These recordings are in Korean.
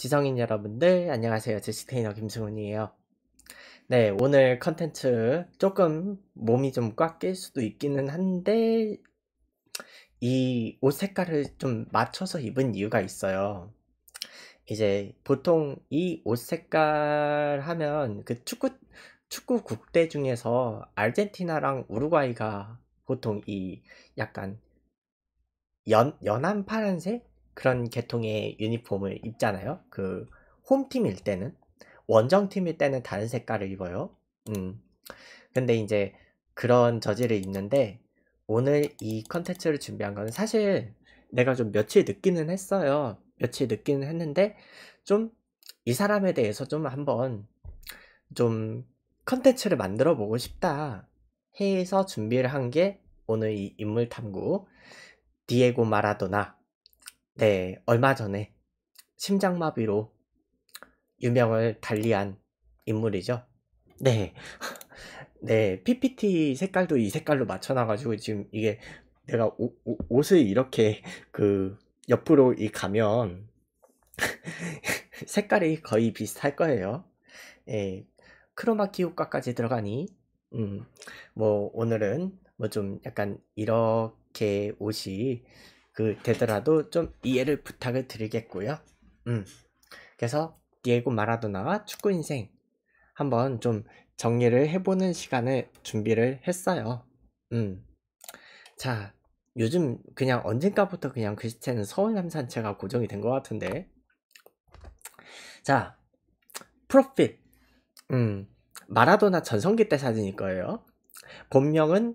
지성인 여러분들 안녕하세요 제시테이너 김승훈이에요 네 오늘 컨텐츠 조금 몸이 좀꽉낄 수도 있기는 한데 이 옷 색깔을 좀 맞춰서 입은 이유가 있어요 이제 보통 이 옷 색깔 하면 그 축구 축구 국대 중에서 아르헨티나랑 우루과이가 보통 이 약간 연, 연한 파란색? 그런 계통의 유니폼을 입잖아요. 그 홈팀일 때는 원정팀일 때는 다른 색깔을 입어요. 음. 근데 이제 그런 저지를 입는데 오늘 이 컨텐츠를 준비한 건 사실 내가 좀 며칠 늦기는 했어요. 며칠 늦기는 했는데 좀 이 사람에 대해서 좀 한번 좀 컨텐츠를 만들어 보고 싶다 해서 준비를 한 게 오늘 이 인물 탐구 디에고 마라도나 네, 얼마 전에 심장마비로 유명을 달리한 인물이죠. 네. 네, PPT 색깔도 이 색깔로 맞춰놔가지고 지금 이게 내가 오, 오, 옷을 이렇게 그 옆으로 이 가면 색깔이 거의 비슷할 거예요. 예, 크로마키 효과까지 들어가니, 음, 뭐 오늘은 뭐 좀 약간 이렇게 옷이 그 되더라도 좀 이해를 부탁을 드리겠고요. 음. 그래서 디에고 마라도나와 축구 인생 한번 좀 정리를 해보는 시간을 준비를 했어요. 음. 자, 요즘 그냥 언젠가부터 그냥 크리스텐 서울 남산체가 고정이 된 것 같은데. 자, 프로필. 음, 마라도나 전성기 때 사진일 거예요. 본명은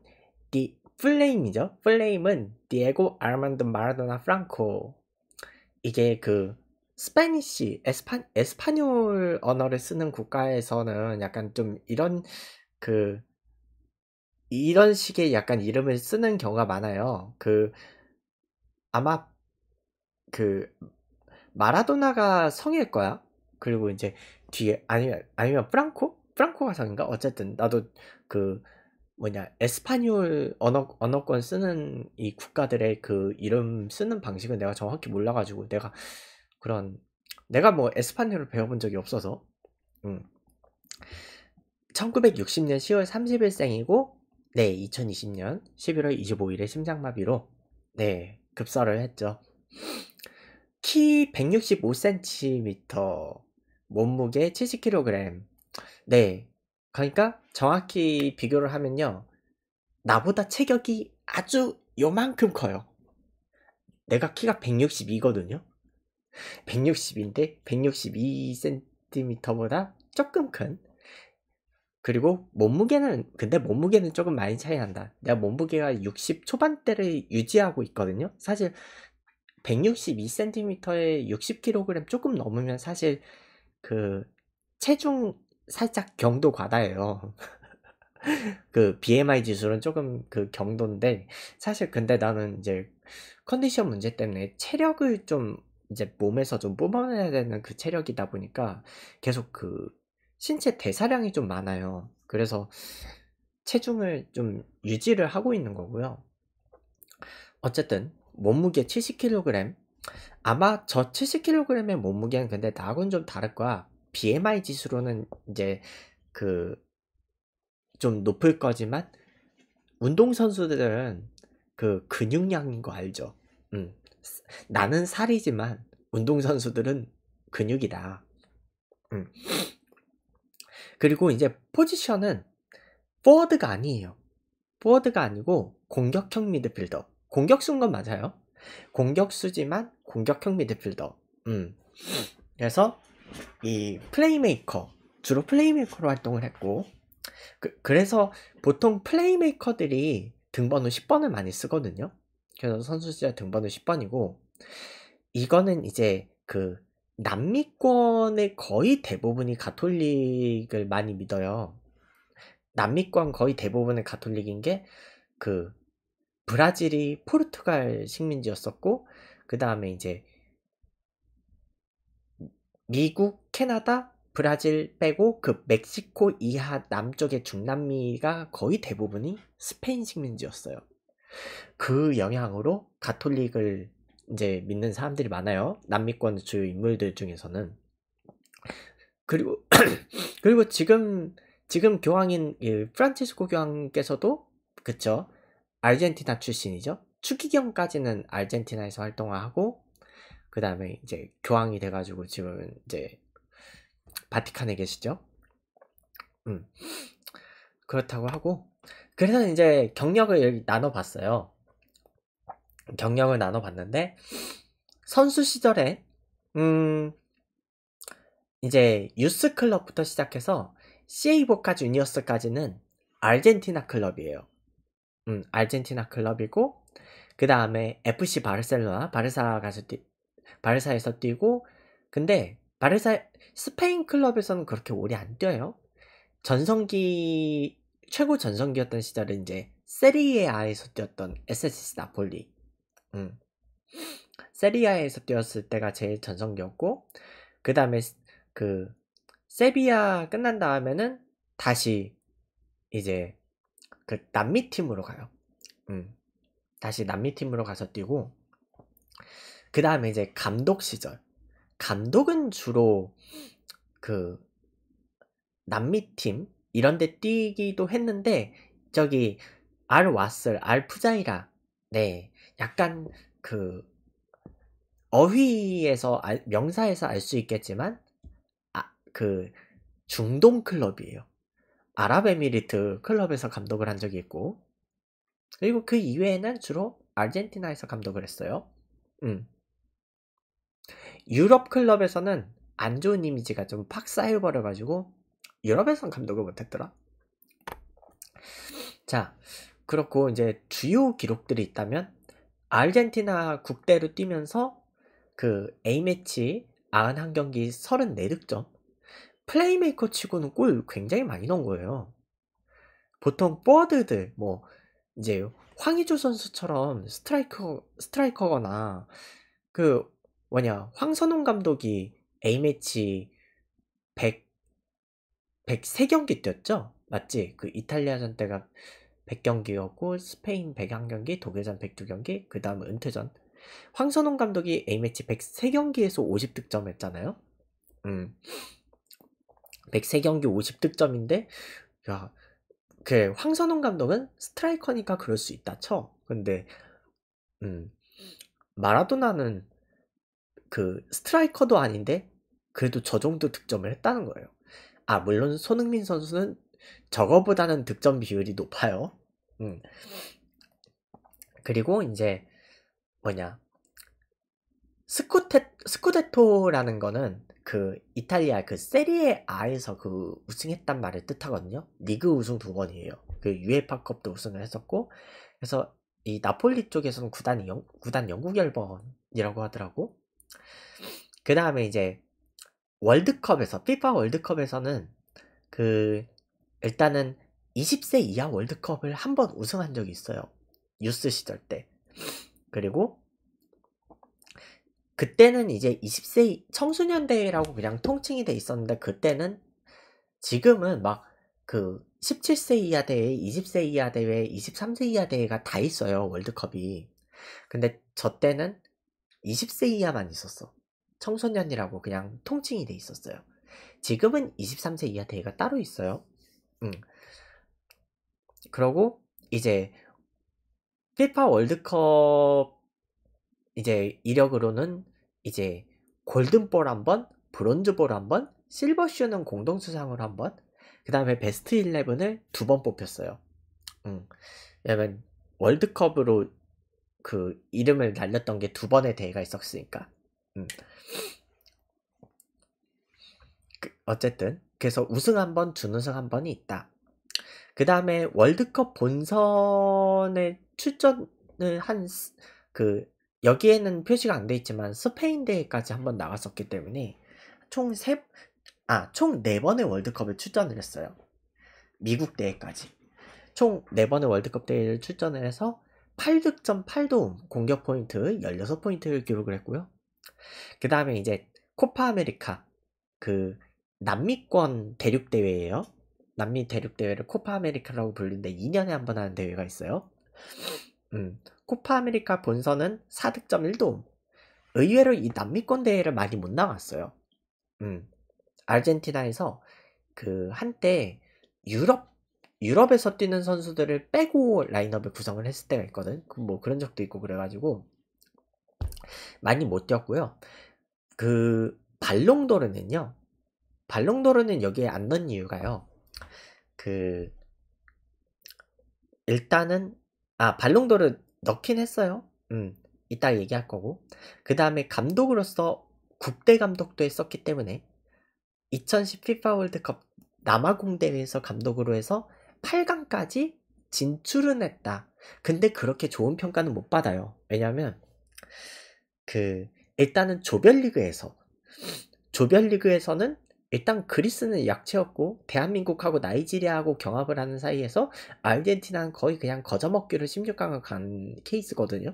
디 플레임이죠. 플레임은 디에고 아르만도 마라도나 프랑코 이게 그스페니쉬 에스파, 에스파뇰 언어를 쓰는 국가에서는 약간 좀 이런 그 이런 식의 약간 이름을 쓰는 경우가 많아요. 그 아마 그 마라도나가 성일 거야. 그리고 이제 뒤에 아니면 아니면 프랑코? 프랑코가 성인가? 어쨌든 나도 그 뭐냐 에스파뇰 언어 언어권 쓰는 이 국가들의 그 이름 쓰는 방식은 내가 정확히 몰라가지고 내가 그런 내가 뭐 에스파뇰을 니 배워본 적이 없어서 음. 1960년 10월 30일 생이고 네 2020년 11월 25일에 심장마비로 네 급사를 했죠 키 165cm 몸무게 70kg 네 그러니까 정확히 비교를 하면요. 나보다 체격이 아주 요만큼 커요. 내가 키가 162거든요. 160인데 162cm보다 조금 큰 그리고 몸무게는 근데 몸무게는 조금 많이 차이 난다. 내가 몸무게가 60 초반대를 유지하고 있거든요. 사실 162cm에 60kg 조금 넘으면 사실 그 체중 살짝 경도 과다예요. 그 BMI 지수는 조금 그 경도인데 사실 근데 나는 이제 컨디션 문제 때문에 체력을 좀 이제 몸에서 좀 뽑아내야 되는 그 체력이다 보니까 계속 그 신체 대사량이 좀 많아요. 그래서 체중을 좀 유지를 하고 있는 거고요. 어쨌든 몸무게 70kg 아마 저 70kg의 몸무게는 근데 나하고는 좀 다를 거야. BMI 지수로는 이제 그 좀 높을 거지만 운동 선수들은 그 근육량인 거 알죠? 음. 나는 살이지만 운동 선수들은 근육이다. 음. 그리고 이제 포지션은 포워드가 아니에요. 포워드가 아니고 공격형 미드필더. 공격수인 건 맞아요. 공격수지만 공격형 미드필더. 음. 그래서 이 플레이메이커 주로 플레이메이커로 활동을 했고 그, 그래서 보통 플레이메이커들이 등번호 10번을 많이 쓰거든요. 그래서 선수 시절 등번호 10번이고 이거는 이제 그 남미권의 거의 대부분이 가톨릭을 많이 믿어요. 남미권 거의 대부분의 가톨릭인 게 그 브라질이 포르투갈 식민지였었고 그 다음에 이제 미국, 캐나다, 브라질 빼고 그 멕시코 이하 남쪽의 중남미가 거의 대부분이 스페인 식민지였어요. 그 영향으로 가톨릭을 이제 믿는 사람들이 많아요. 남미권 주요 인물들 중에서는. 그리고 그리고 지금 지금 교황인 프란치스코 교황께서도 그쵸? 알젠티나 출신이죠. 추기경까지는 알젠티나에서 활동하고 그 다음에 이제 교황이 돼가지고 지금 이제 바티칸에 계시죠. 음. 그렇다고 하고 그래서 이제 경력을 여기 나눠봤어요. 경력을 나눠봤는데 선수 시절에 음 이제 유스 클럽부터 시작해서 CA 보지유니어스까지는 아르헨티나 클럽이에요. 음, 아르헨티나 클럽이고 그 다음에 FC 바르셀로나 바르사 가서 뛰, 바르사에서 뛰고 근데 바르사 스페인 클럽에서는 그렇게 오래 안 뛰어요. 전성기 최고 전성기였던 시절은 이제 세리에아에서 뛰었던 에세시스 나폴리. 음. 세리아에서 뛰었을 때가 제일 전성기였고 그 다음에 그 세비야 끝난 다음에는 다시 이제 그 남미 팀으로 가요. 음. 다시 남미 팀으로 가서 뛰고 그 다음에 이제 감독 시절. 감독은 주로 그 남미 팀 이런 데 뛰기도 했는데 저기 알 와슬 알 푸자이라 네 약간 그 어휘에서 알, 명사에서 알 수 있겠지만 아, 그 중동 클럽이에요 아랍에미리트 클럽에서 감독을 한 적이 있고 그리고 그 이외에는 주로 아르헨티나에서 감독을 했어요 음 유럽 클럽에서는 안 좋은 이미지가 좀 팍 쌓여버려가지고 유럽에선 감독을 못했더라. 자, 그렇고 이제 주요 기록들이 있다면 아르헨티나 국대로 뛰면서 그 A매치 91경기 34득점 플레이메이커 치고는 골 굉장히 많이 넣은 거예요. 보통 포워드들뭐 이제 황희조 선수처럼 스트라이커 스트라이커거나 그 뭐냐 황선홍 감독이 A매치 100 103경기 뛰었죠? 맞지? 그 이탈리아전 때가 100경기였고 스페인 101경기, 독일전 102경기, 그 다음 은퇴전 황선홍 감독이 A매치 103경기에서 50득점 했잖아요? 음. 103경기 50득점인데 야, 그 황선홍 감독은 스트라이커니까 그럴 수 있다 쳐. 근데 음. 마라도나는 그 스트라이커도 아닌데 그래도 저 정도 득점을 했다는 거예요. 아 물론 손흥민 선수는 저거보다는 득점 비율이 높아요. 음. 그리고 이제 뭐냐 스쿠테 스쿠데토라는 거는 그 이탈리아 그 세리에 아에서그 우승했단 말을 뜻하거든요. 리그 우승 두 번이에요. 그 유에파컵도 우승을 했었고 그래서 이 나폴리 쪽에서는 구단 영 구단 영국 열번이라고 하더라고. 그 다음에 이제 월드컵에서 FIFA 월드컵에서는 그 일단은 20세 이하 월드컵을 한번 우승한 적이 있어요. 유스 시절 때. 그리고 그때는 이제 20세 청소년 대회라고 그냥 통칭이 돼 있었는데 그때는 지금은 막 그 17세 이하 대회, 20세 이하 대회, 23세 이하 대회가 다 있어요. 월드컵이. 근데 저 때는 20세 이하만 있었어. 청소년이라고 그냥 통칭이 돼 있었어요. 지금은 23세 이하 대회가 따로 있어요. 음. 그러고 이제 피파 월드컵 이제 이력으로는 이제 골든볼 한 번, 브론즈볼 한 번, 실버슈는 공동 수상을 한 번, 그 다음에 베스트 11을 두 번 뽑혔어요. 음. 왜냐면 월드컵으로 그 이름을 날렸던 게 두 번의 대회가 있었으니까. 음. 그 어쨌든 그래서 우승 한 번, 준우승 한 번이 있다. 그 다음에 월드컵 본선에 출전을 한 그 여기에는 표시가 안 돼 있지만 스페인 대회까지 한 번 나갔었기 때문에 총세아총 네 번의 월드컵을 출전을 했어요. 미국 대회까지 총 네 번의 월드컵 대회를 출전을 해서 8득점 8도움 공격 포인트 16포인트를 기록을 했고요. 그 다음에 이제 코파 아메리카 그 남미권 대륙 대회예요. 남미 대륙 대회를 코파 아메리카라고 불리는데 2년에 한 번 하는 대회가 있어요. 음, 코파 아메리카 본선은 4득점 1도움. 의외로 이 남미권 대회를 많이 못 나왔어요. 음, 아르헨티나에서 그 한때 유럽 유럽에서 뛰는 선수들을 빼고 라인업을 구성을 했을 때가 있거든. 그 뭐 그런 적도 있고 그래가지고 많이 못 뛰었고요. 그 발롱도르는요. 발롱도르는 여기에 안 넣은 이유가요. 그 일단은 아 발롱도르 넣긴 했어요. 음 이따 얘기할 거고 그 다음에 감독으로서 국대 감독도 했었기 때문에 2010 f i 피파 월드컵 남아공 대회에서 감독으로 해서 8강까지 진출은 했다. 근데 그렇게 좋은 평가는 못 받아요. 왜냐면 그 일단은 조별리그에서 조별리그에서는 일단 그리스는 약체였고 대한민국하고 나이지리아하고 경합을 하는 사이에서 아르헨티나는 거의 그냥 거저먹기로 16강을 간 케이스거든요.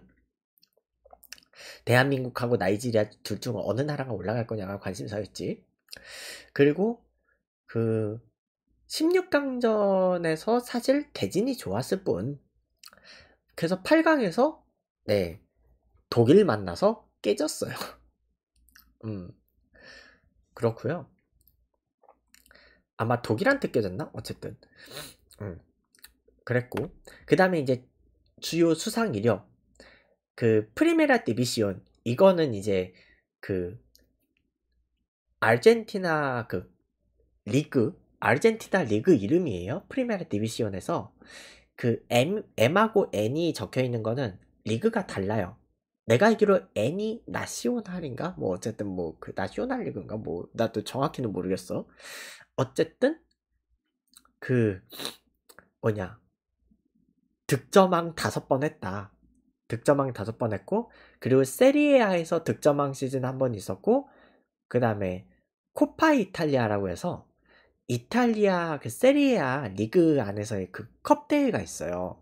대한민국하고 나이지리아 둘 중 어느 나라가 올라갈 거냐가 관심사였지. 그리고 그 16강전에서 사실 대진이 좋았을 뿐. 그래서 8강에서 네 독일 만나서 깨졌어요. 음그렇구요 아마 독일한테 깨졌나? 어쨌든 음 그랬고 그 다음에 이제 주요 수상 이력 그 프리메라 디비시온 이거는 이제 그 아르헨티나 그 리그 아르헨티나 리그 이름이에요. 프리메라 디비시온에서 그 M, M하고 N이 적혀 있는 거는 리그가 달라요. 내가 알기로 N이 나시오날인가? 뭐 어쨌든 뭐 그 나시오날 리그인가? 뭐 나도 정확히는 모르겠어. 어쨌든 그 뭐냐 득점왕 다섯 번 했다. 득점왕 다섯 번 했고 그리고 세리에아에서 득점왕 시즌 한 번 있었고 그 다음에 코파 이탈리아라고 해서 이탈리아 그 세리아 에 리그 안에서의 그컵 대회가 있어요.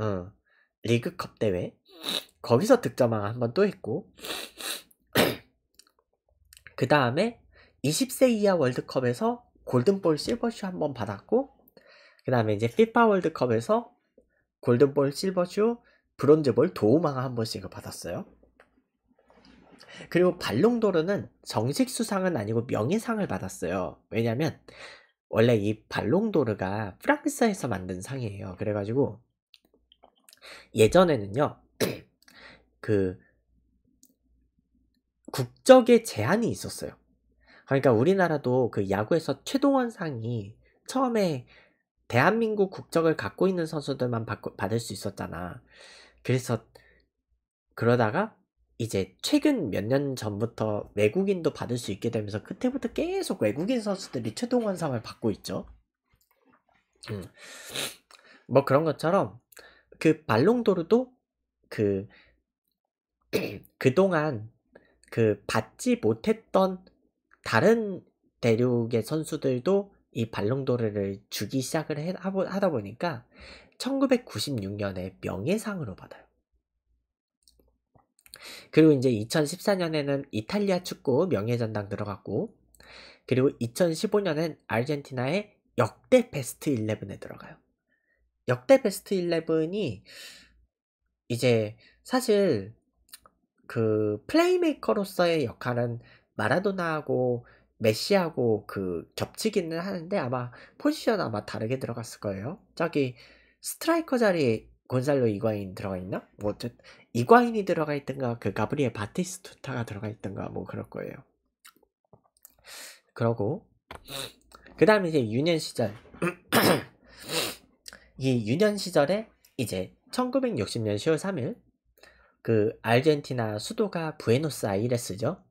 어, 리그컵 대회. 거기서 득점왕 한 번 또 했고. 그 다음에 20세 이하 월드컵에서 골든볼 실버슈 한 번 받았고. 그 다음에 이제 피파 월드컵에서 골든볼 실버슈 브론즈볼 도우망 한번씩 받았어요. 그리고 발롱도르는 정식 수상은 아니고 명예상을 받았어요. 왜냐면 원래 이 발롱도르가 프랑스에서 만든 상이에요. 그래가지고 예전에는요 그 국적의 제한이 있었어요. 그러니까 우리나라도 그 야구에서 최동원 상이 처음에 대한민국 국적을 갖고 있는 선수들만 받, 받을 수 있었잖아. 그래서 그러다가 이제 최근 몇 년 전부터 외국인도 받을 수 있게 되면서 그때부터 계속 외국인 선수들이 최동원상을 받고 있죠. 음. 뭐 그런 것처럼 그 발롱도르도 그 그동안 그 받지 못했던 다른 대륙의 선수들도 이 발롱도르를 주기 시작을 해, 하다 보니까 1996년에 명예상으로 받아요. 그리고 이제 2014년에는 이탈리아 축구 명예전당 들어갔고 그리고 2015년엔 아르헨티나의 역대 베스트 11에 들어가요. 역대 베스트 11이 이제 사실 그 플레이메이커로서의 역할은 마라도나하고 메시하고 그 겹치기는 하는데 아마 포지션 아마 다르게 들어갔을 거예요. 저기 스트라이커 자리에 곤살로 이과인 들어가 있나? 뭐 어쨌든 이과인이 들어가 있던가 그 가브리엘 바티스투타가 들어가 있던가 뭐 그럴 거예요. 그러고 그 다음에 이제 유년 시절 이 유년 시절에 이제 1960년 10월 3일 그 아르헨티나 수도가 부에노스 아이레스죠.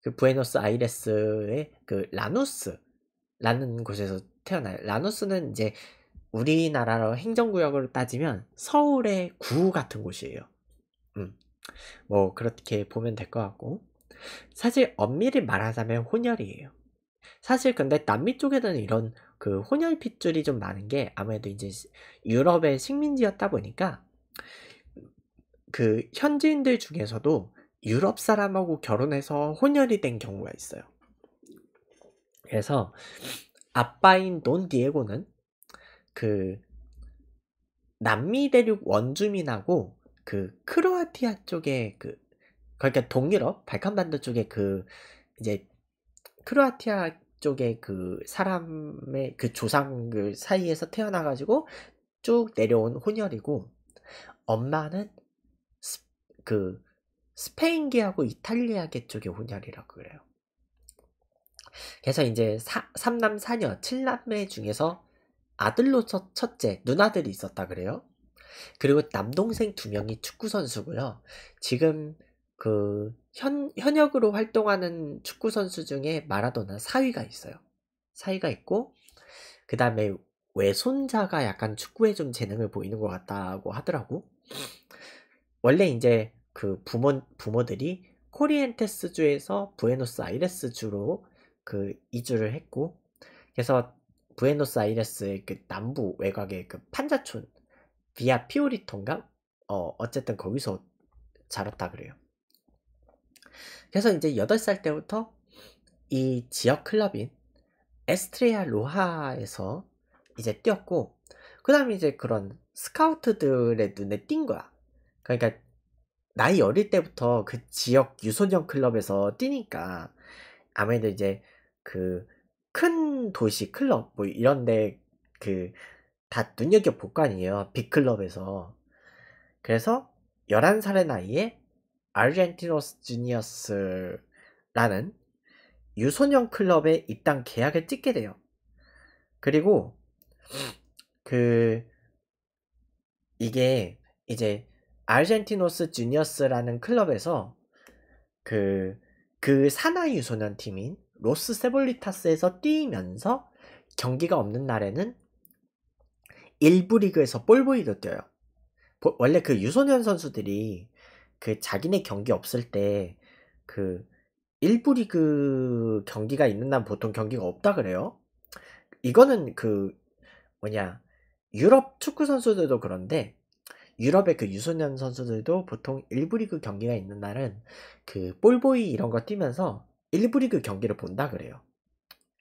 그 부에노스 아이레스의 그 라노스라는 곳에서 태어나요. 라노스는 이제 우리나라로 행정구역으로 따지면 서울의 구 같은 곳이에요. 음, 뭐 그렇게 보면 될 것 같고 사실 엄밀히 말하자면 혼혈이에요. 사실 근데 남미 쪽에는 이런 그 혼혈 핏줄이 좀 많은 게 아무래도 이제 유럽의 식민지였다 보니까 그 현지인들 중에서도 유럽 사람하고 결혼해서 혼혈이 된 경우가 있어요. 그래서 아빠인 돈 디에고는 그 남미 대륙 원주민하고 그 크로아티아 쪽에 그 그러니까 동유럽 발칸반도 쪽에 그 이제 크로아티아 쪽에 그 사람의 그 조상들 사이에서 태어나가지고 쭉 내려온 혼혈이고 엄마는 스, 그 스페인계하고 이탈리아계 쪽의 혼혈이라고 그래요. 그래서 이제 사, 3남 4녀 7남매 중에서 아들로 첫, 째 누나들이 있었다 그래요. 그리고 남동생 두 명이 축구 선수고요. 지금 그 현, 현역으로 활동하는 축구 선수 중에 마라도나 사위가 있어요. 사위가 있고 그 다음에 외손자가 약간 축구에 좀 재능을 보이는 것 같다고 하더라고. 원래 이제 그 부모 부모들이 코리엔테스 주에서 부에노스 아이레스 주로 그 이주를 했고 그래서 부에노스아이레스의 그 남부 외곽의 그 판자촌 비아 피오리톤가 어 어쨌든 거기서 자랐다 그래요. 그래서 이제 8살 때부터 이 지역 클럽인 에스트레아 로하에서 이제 뛰었고 그 다음에 이제 그런 스카우트들의 눈에 띈 거야. 그러니까 나이 어릴 때부터 그 지역 유소년 클럽에서 뛰니까 아무래도 이제 그큰 도시 클럽 뭐 이런데 그 다 눈여겨 볼 거 아니에요 빅클럽에서 그래서 11살의 나이에 아르헨티노스 주니어스라는 유소년 클럽에 입당 계약을 찍게 돼요 그리고 그 이게 이제 아르헨티노스 주니어스라는 클럽에서 그그 그 사나이 유소년 팀인 로스 세볼리타스에서 뛰면서 경기가 없는 날에는 일부 리그에서 볼보이도 뛰어요. 보, 원래 그 유소년 선수들이 그 자기네 경기 없을 때 그 일부 리그 경기가 있는 날 보통 경기가 없다 그래요. 이거는 그 뭐냐 유럽 축구 선수들도 그런데 유럽의 그 유소년 선수들도 보통 일부 리그 경기가 있는 날은 그 볼보이 이런 거 뛰면서 1부 리그 경기를 본다 그래요.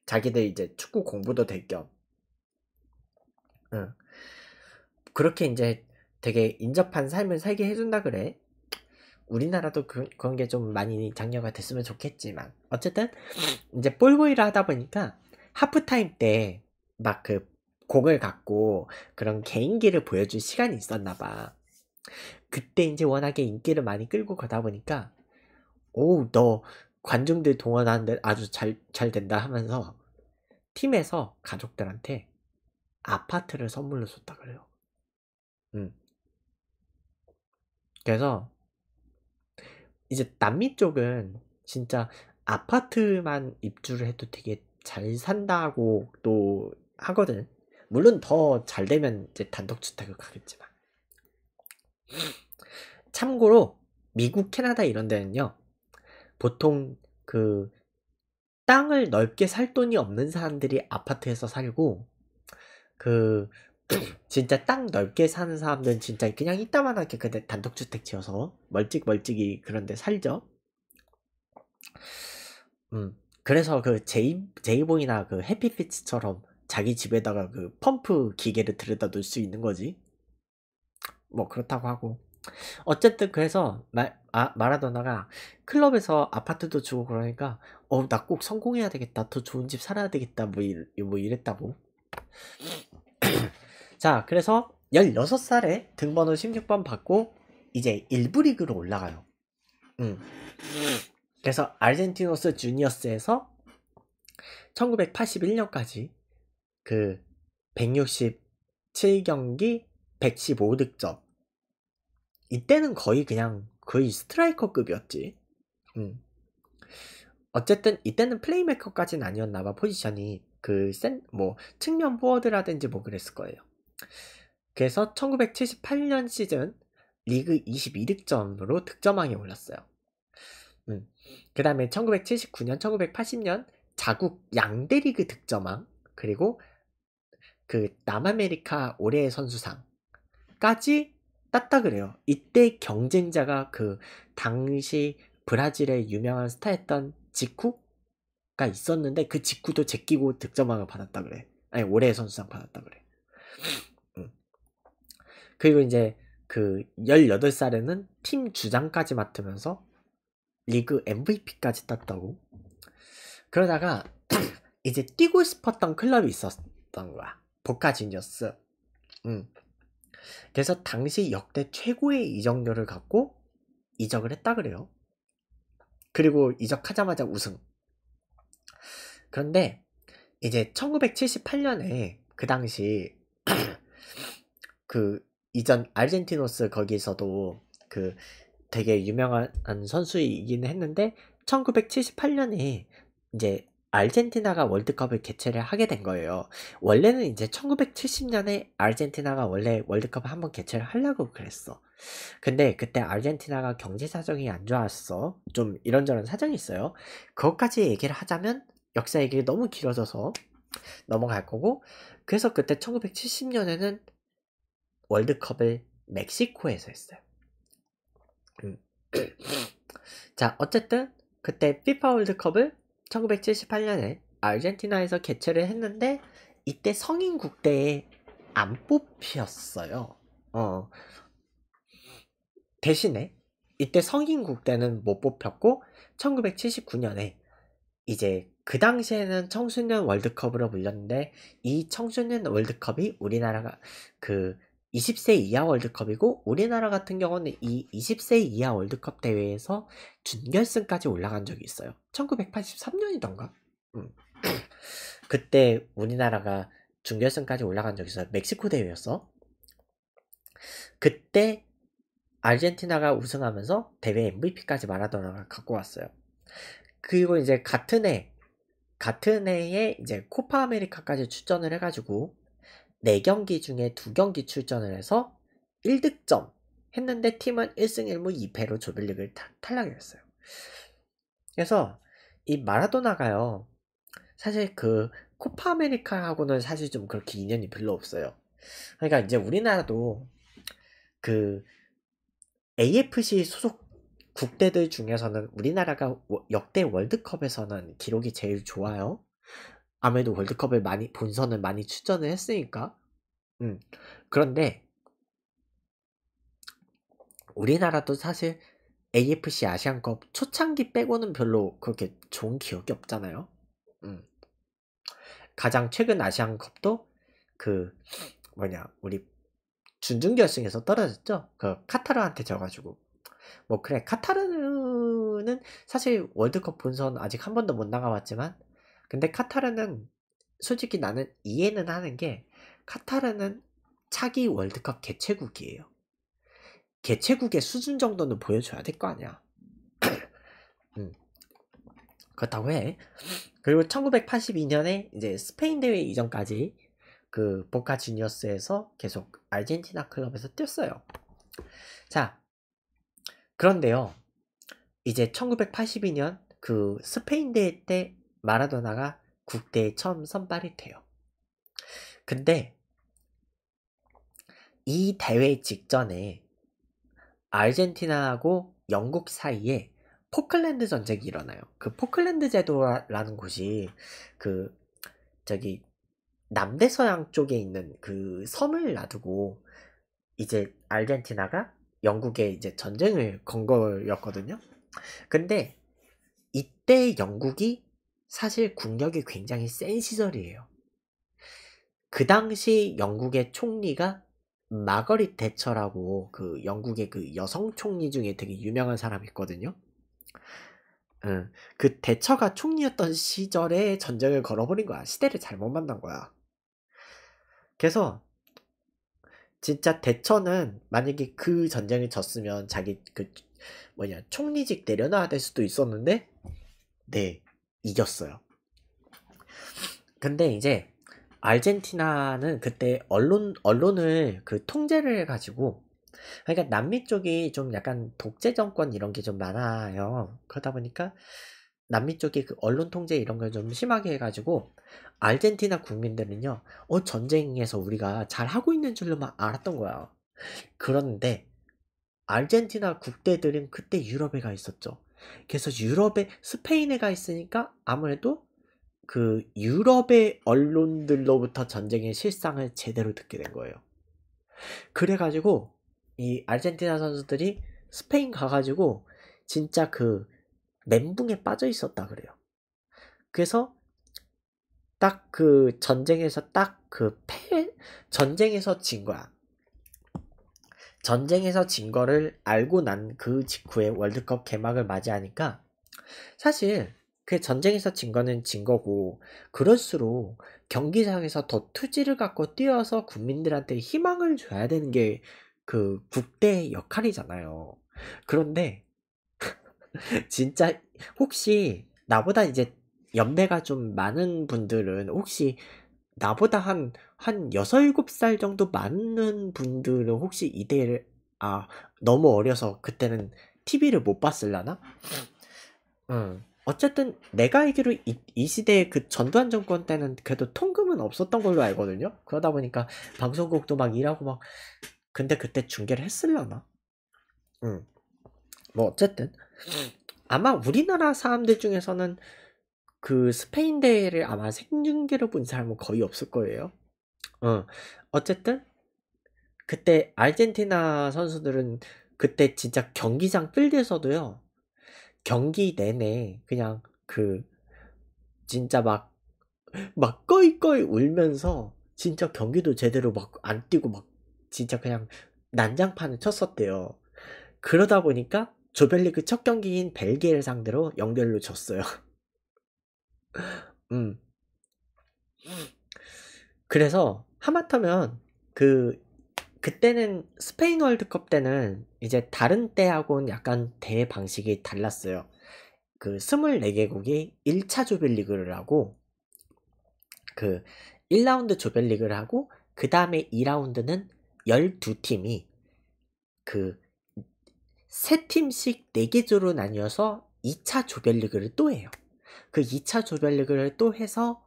자기들 이제 축구 공부도 될 겸. 응. 그렇게 이제 되게 인접한 삶을 살게 해준다 그래. 우리나라도 그, 런게 좀 많이 장려가 됐으면 좋겠지만. 어쨌든, 이제 볼보이를 하다 보니까 하프타임 때 막그곡을 갖고 그런 개인기를 보여줄 시간이 있었나 봐. 그때 이제 워낙에 인기를 많이 끌고 가다 보니까, 오, 너 관중들 동원하는데 아주 잘, 잘 된다 하면서 팀에서 가족들한테 아파트를 선물로 줬다 그래요. 음. 그래서 이제 남미 쪽은 진짜 아파트만 입주를 해도 되게 잘 산다고 또 하거든. 물론 더 잘 되면 이제 단독주택을 가겠지만. 참고로 미국, 캐나다 이런 데는요. 보통 그 땅을 넓게 살 돈이 없는 사람들이 아파트에서 살고 그 진짜 땅 넓게 사는 사람들은 진짜 그냥 이따만하게 근데 단독주택 지어서 멀찍멀찍이 그런데 살죠. 음 그래서 그 제이 제이보이나 그해피피치처럼 자기 집에다가 그 펌프 기계를 들여다 놓을 수 있는 거지. 뭐 그렇다고 하고 어쨌든 그래서 말, 아, 마라도나가 클럽에서 아파트도 주고 그러니까 어나 꼭 성공해야 되겠다 더 좋은 집 살아야 되겠다 뭐, 이, 뭐 이랬다고 자 그래서 16살에 등번호 16번 받고 이제 1부 리그로 올라가요 음. 그래서 아르헨티노스 주니어스에서 1981년까지 그 167경기 115득점 이때는 거의 그냥 거의 스트라이커급이었지. 음. 어쨌든 이때는 플레이메이커까지는 아니었나봐 포지션이 그센뭐 측면 포워드라든지 뭐 그랬을 거예요. 그래서 1978년 시즌 리그 22득점으로 득점왕에 올랐어요. 음. 그 다음에 1979년, 1980년 자국 양대리그 득점왕 그리고 그 남아메리카 올해의 선수상까지 땄다 그래요. 이때 경쟁자가 그 당시 브라질의 유명한 스타였던 직후가 있었는데 그직후도 제끼고 득점왕을 받았다 그래. 아니 올해의 선수상 받았다 그래. 음. 그리고 이제 그 18살에는 팀 주장까지 맡으면서 리그 MVP까지 땄다고. 그러다가 이제 뛰고 싶었던 클럽이 있었던 거야. 보카 진저스 음. 그래서 당시 역대 최고의 이적료를 갖고 이적을 했다 그래요. 그리고 이적하자마자 우승. 그런데 이제 1978년에 그 당시 그 이전 아르헨티노스 거기서도 그 되게 유명한 선수이긴 했는데 1978년에 이제 아르헨티나가 월드컵을 개최를 하게 된 거예요. 원래는 이제 1970년에 아르헨티나가 원래 월드컵을 한번 개최를 하려고 그랬어. 근데 그때 아르헨티나가 경제 사정이 안 좋았어. 좀 이런저런 사정이 있어요. 그것까지 얘기를 하자면 역사 얘기를 너무 길어져서 넘어갈 거고. 그래서 그때 1970년에는 월드컵을 멕시코에서 했어요. 음. 자, 어쨌든 그때 피파 월드컵을 1978년에 아르헨티나에서 개최를 했는데 이때 성인 국대에 안 뽑혔어요. 어. 대신에 이때 성인 국대는 못 뽑혔고 1979년에 이제 그 당시에는 청소년 월드컵으로 불렸는데 이 청소년 월드컵이 우리나라가 그 20세 이하 월드컵이고 우리나라 같은 경우는 이 20세 이하 월드컵 대회에서 준결승까지 올라간 적이 있어요. 1983년이던가? 음. 그때 우리나라가 준결승까지 올라간 적이 있어요. 멕시코 대회였어. 그때 아르헨티나가 우승하면서 대회 MVP까지 마라도나가 갖고 왔어요. 그리고 이제 같은 해 같은 해에 이제 코파 아메리카까지 출전을 해가지고 4경기 중에 2경기 출전을 해서 1득점 했는데 팀은 1승 1무 2패로 조별리그를 탈락했어요. 그래서 이 마라도나가요. 사실 그 코파 아메리카하고는 사실 좀 그렇게 인연이 별로 없어요. 그러니까 이제 우리나라도 그 AFC 소속 국대들 중에서는 우리나라가 역대 월드컵에서는 기록이 제일 좋아요. 아무래도 월드컵을 많이 본선을 많이 출전을 했으니까 음 그런데 우리나라도 사실 AFC 아시안컵 초창기 빼고는 별로 그렇게 좋은 기억이 없잖아요. 음. 가장 최근 아시안컵도 그 뭐냐 우리 준중결승에서 떨어졌죠. 그 카타르한테 져가지고 뭐 그래 카타르는 사실 월드컵 본선 아직 한 번도 못 나가봤지만 근데 카타르는 솔직히 나는 이해는 하는 게 카타르는 차기 월드컵 개최국이에요. 개최국의 수준 정도는 보여줘야 될 거 아니야. 음. 그렇다고 해. 그리고 1982년에 이제 스페인 대회 이전까지 그 보카 주니어스에서 계속 아르헨티나 클럽에서 뛰었어요. 자, 그런데요. 이제 1982년 그 스페인 대회 때 마라도나가 국대에 처음 선발이 돼요. 근데 이 대회 직전에 아르헨티나하고 영국 사이에 포클랜드 전쟁이 일어나요. 그 포클랜드 제도라는 곳이 그 저기 남대서양 쪽에 있는 그 섬을 놔두고 이제 아르헨티나가 영국에 이제 전쟁을 건 거였거든요. 근데 이때 영국이 사실 국력이 굉장히 센 시절이에요. 그 당시 영국의 총리가 마거릿 대처라고 그 영국의 그 여성 총리 중에 되게 유명한 사람 있거든요. 예, 그 대처가 총리였던 시절에 전쟁을 걸어버린 거야. 시대를 잘못 만난 거야. 그래서 진짜 대처는 만약에 그 전쟁을 졌으면 자기 그 뭐냐 총리직 내려놔야 될 수도 있었는데 네 이겼어요. 근데 이제 아르헨티나는 그때 언론 언론을 그 통제를 가지고 그러니까 남미 쪽이 좀 약간 독재 정권 이런 게 좀 많아요. 그러다 보니까 남미 쪽이 그 언론 통제 이런 걸 좀 심하게 해가지고 아르헨티나 국민들은요, 어 전쟁에서 우리가 잘 하고 있는 줄로만 알았던 거야. 그런데 아르헨티나 국대들은 그때 유럽에 가 있었죠. 그래서 유럽에 스페인에 가 있으니까 아무래도 그 유럽의 언론들로부터 전쟁의 실상을 제대로 듣게 된 거예요. 그래가지고 이 아르헨티나 선수들이 스페인 가가지고 진짜 그 멘붕에 빠져 있었다 그래요. 그래서 딱 그 전쟁에서 딱 그패 전쟁에서 진 거야. 전쟁에서 진 거를 알고 난 그 직후에 월드컵 개막을 맞이하니까 사실 그 전쟁에서 진 거는 진 거고 그럴수록 경기장에서 더 투지를 갖고 뛰어서 국민들한테 희망을 줘야 되는 게 그 국대의 역할이잖아요. 그런데 진짜 혹시 나보다 이제 연배가 좀 많은 분들은 혹시 나보다 한한 6, 7살 정도 많은 분들은 혹시 이대를 아 너무 어려서 그때는 TV를 못 봤을라나? 음. 어쨌든 내가 알기로 이, 이 시대의 그 전두환 정권 때는 그래도 통금은 없었던 걸로 알거든요. 그러다 보니까 방송국도 막 일하고 막 근데 그때 중계를 했을라나? 음. 뭐 어쨌든 아마 우리나라 사람들 중에서는 그 스페인 대회를 아마 생중계로 본 사람은 거의 없을 거예요. 어. 쨌든 그때 아르헨티나 선수들은 그때 진짜 경기장 필드에서도요. 경기 내내 그냥 그 진짜 막막 꺼이꺼이 울면서 진짜 경기도 제대로 막 안 뛰고 막 진짜 그냥 난장판을 쳤었대요. 그러다 보니까 조별리그 첫 경기인 벨기에를 상대로 연결로 졌어요. 음. 그래서 하마터면 그 그때는 스페인 월드컵 때는 이제 다른 때하고는 약간 대회 방식이 달랐어요. 그 24개국이 1차 조별리그를 하고 그 1라운드 조별리그를 하고 그 다음에 2라운드는 12팀이 그 3팀씩 4개조로 나뉘어서 2차 조별리그를 또 해요. 그 2차 조별리그를 또 해서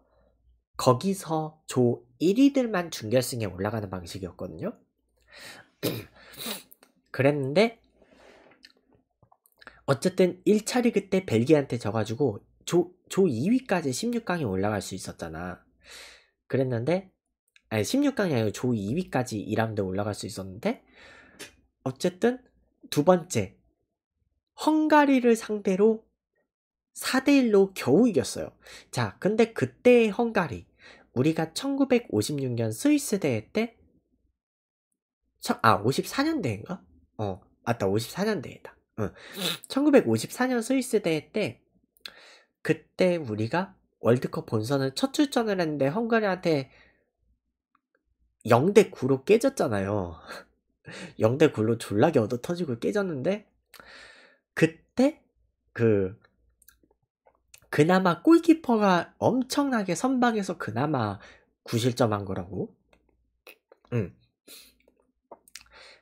거기서 조 1위들만 준결승에 올라가는 방식이었거든요. 그랬는데 어쨌든 1차 리그 때 벨기에한테 져가지고 조, 조 2위까지 16강에 올라갈 수 있었잖아. 그랬는데 아니 16강이 아니고 조 2위까지 2라운드에 올라갈 수 있었는데 어쨌든 두 번째 헝가리를 상대로 4대1로 겨우 이겼어요. 자, 근데 그때의 헝가리 우리가 1956년 스위스 대회 때, 아, 54년 대인가? 어, 맞다, 54년 대회다. 어. 1954년 스위스 대회 때, 그때 우리가 월드컵 본선을 첫 출전을 했는데 헝가리한테 0대 9로 깨졌잖아요. 0대 9로 졸라게 얻어 터지고 깨졌는데, 그때, 그, 그나마 골키퍼가 엄청나게 선방에서 그나마 구실점한 거라고. 응.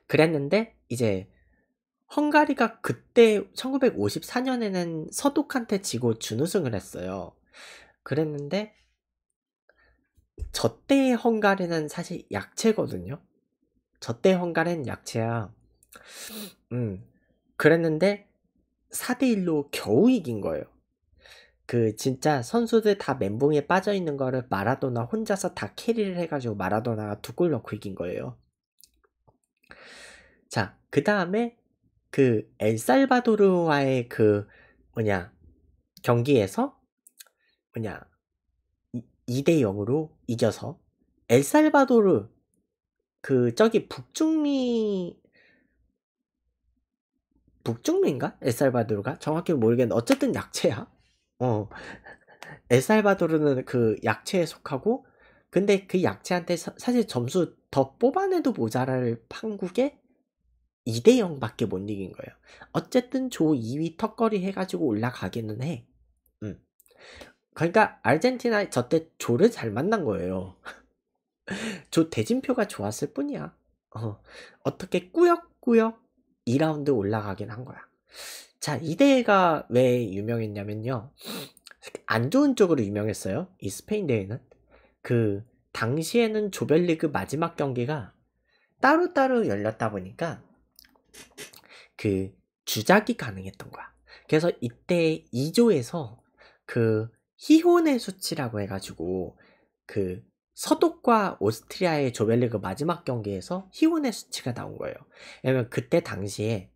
그랬는데 이제 헝가리가 그때 1954년에는 서독한테 지고 준우승을 했어요. 그랬는데 저 때의 헝가리는 사실 약체거든요. 저때 헝가리는 약체야. 음. 그랬는데 4대 1로 겨우 이긴 거예요. 그 진짜 선수들 다 멘붕에 빠져 있는 거를 마라도나 혼자서 다 캐리를 해가지고 마라도나가 두 골 넣고 이긴 거예요. 자, 그 다음에 그 엘살바도르와의 그 뭐냐 경기에서 뭐냐 2대 0으로 이겨서 엘살바도르 그 저기 북중미 북중미인가? 엘살바도르가 정확히 모르겠는데 어쨌든 약체야. 어 엘살바도르는 그 약체에 속하고 근데 그 약체한테 사, 실 점수 더 뽑아내도 모자랄 판국에 2대 0밖에 못 이긴 거예요. 어쨌든 조 2위 턱걸이 해가지고 올라가기는 해. 음. 그러니까 아르헨티나 저때 조를 잘 만난 거예요. 조 대진표가 좋았을 뿐이야. 어, 어떻게 꾸역꾸역 2라운드 올라가긴 한 거야. 자, 이 대회가 왜 유명했냐면요. 안 좋은 쪽으로 유명했어요. 이 스페인 대회는. 그, 당시에는 조별리그 마지막 경기가 따로따로 열렸다 보니까 그 주작이 가능했던 거야. 그래서 이때 2조에서 그 희혼의 수치라고 해가지고 그 서독과 오스트리아의 조별리그 마지막 경기에서 희혼의 수치가 나온 거예요. 왜냐면 그때 당시에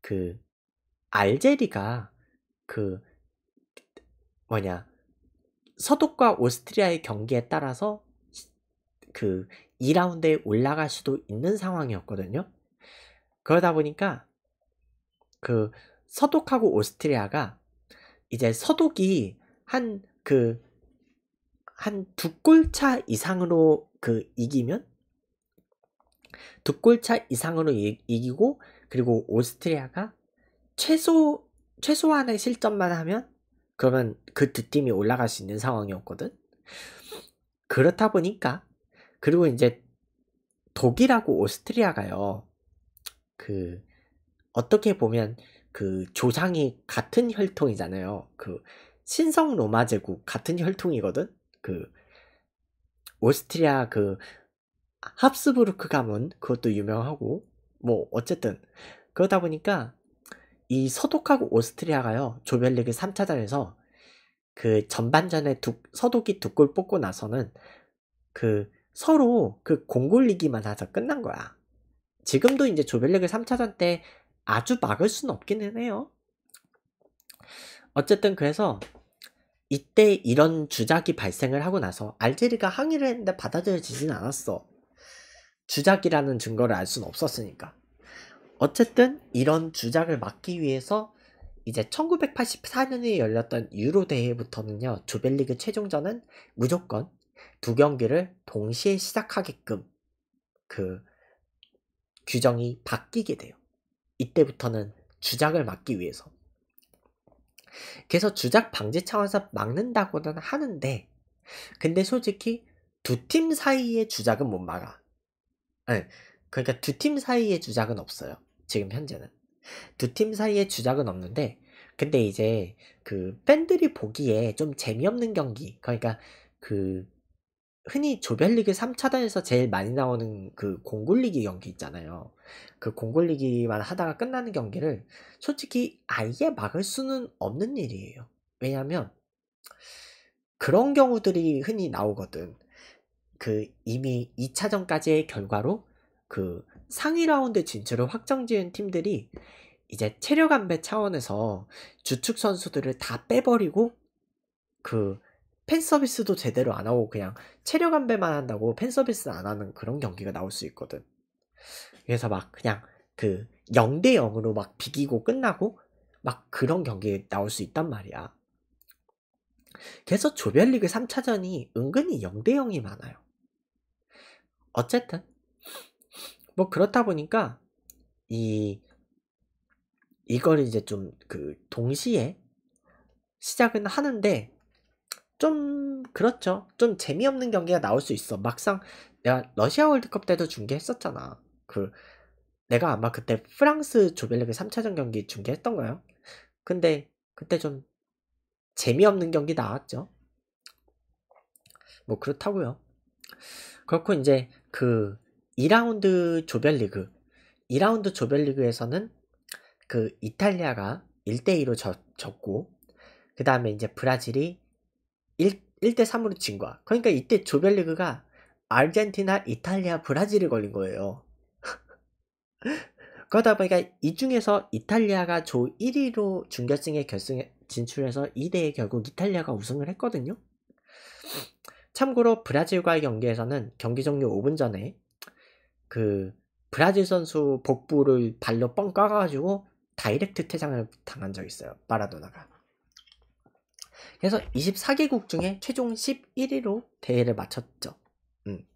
그 알제리가 그 뭐냐 서독과 오스트리아의 경기에 따라서 그 2라운드에 올라갈 수도 있는 상황이었거든요. 그러다 보니까 그 서독하고 오스트리아가 이제 서독이 한 그 한 두 골차 이상으로 그 이기면 두 골차 이상으로 이, 이기고 그리고 오스트리아가 최소 최소한의 실점만 하면 그러면 그 득점이 올라갈 수 있는 상황이었거든. 그렇다 보니까 그리고 이제 독일하고 오스트리아가요. 그 어떻게 보면 그 조상이 같은 혈통이잖아요. 그 신성 로마 제국 같은 혈통이거든. 그 오스트리아 그 합스부르크 가문 그것도 유명하고 뭐 어쨌든 그러다 보니까 이 서독하고 오스트리아가요 조별리그 3차전에서 그 전반전에 두, 서독이 두 골 뽑고 나서는 그 서로 그공굴리기만 하자 끝난 거야. 지금도 이제 조별리그 3차전 때 아주 막을 수는 없기는 해요. 어쨌든 그래서 이때 이런 주작이 발생을 하고 나서 알제리가 항의를 했는데 받아들여지진 않았어. 주작이라는 증거를 알 수는 없었으니까. 어쨌든 이런 주장을 막기 위해서 이제 1984년에 열렸던 유로 대회부터는요 조별리그 최종전은 무조건 두 경기를 동시에 시작하게끔 그 규정이 바뀌게 돼요. 이때부터는 주작을 막기 위해서. 그래서 주작 방지 차원에서 막는다고는 하는데, 근데 솔직히 두 팀 사이의 주작은 못 막아. 네, 그러니까 두 팀 사이의 주작은 없어요. 지금 현재는. 두 팀 사이에 주작은 없는데, 근데 이제 그 팬들이 보기에 좀 재미없는 경기, 그러니까 그 흔히 조별리그 3차단에서 제일 많이 나오는 그 공굴리기 경기 있잖아요. 그 공굴리기만 하다가 끝나는 경기를 솔직히 아예 막을 수는 없는 일이에요. 왜냐면 그런 경우들이 흔히 나오거든. 그 이미 2차전까지의 결과로 그 상위 라운드 진출을 확정 지은 팀들이 이제 체력 안배 차원에서 주축 선수들을 다 빼버리고 그 팬서비스도 제대로 안 하고 그냥 체력 안배만 한다고 팬서비스 안 하는 그런 경기가 나올 수 있거든. 그래서 막 그냥 그 0대 0으로 막 비기고 끝나고 막 그런 경기 나올 수 있단 말이야. 그래서 조별리그 3차전이 은근히 0대 0이 많아요. 어쨌든 뭐 그렇다 보니까 이 이걸 이제 좀 그 동시에 시작은 하는데 좀 그렇죠. 좀 재미없는 경기가 나올 수 있어. 막상 내가 러시아 월드컵 때도 중계했었잖아. 그 내가 아마 그때 프랑스 조별리그 3차전 경기 중계했던가요? 근데 그때 좀 재미없는 경기 나왔죠. 뭐 그렇다고요. 그렇고 이제 그 2라운드 조별리그 2라운드 조별리그에서는 그 이탈리아가 1대2로 졌, 졌고 그 다음에 이제 브라질이 1, 1대3으로 진 거야 그러니까 이때 조별리그가 아르헨티나, 이탈리아, 브라질이 걸린 거예요 그러다 보니까 이 중에서 이탈리아가 조 1위로 중결승에 결승에 진출해서 2대에 결국 이탈리아가 우승을 했거든요 참고로 브라질과의 경기에서는 경기 종료 5분 전에 그 브라질 선수 복부를 발로 뻥 까가지고 다이렉트 퇴장을 당한 적이 있어요. 마라도나가. 그래서 24개국 중에 최종 11위로 대회를 마쳤죠. 음.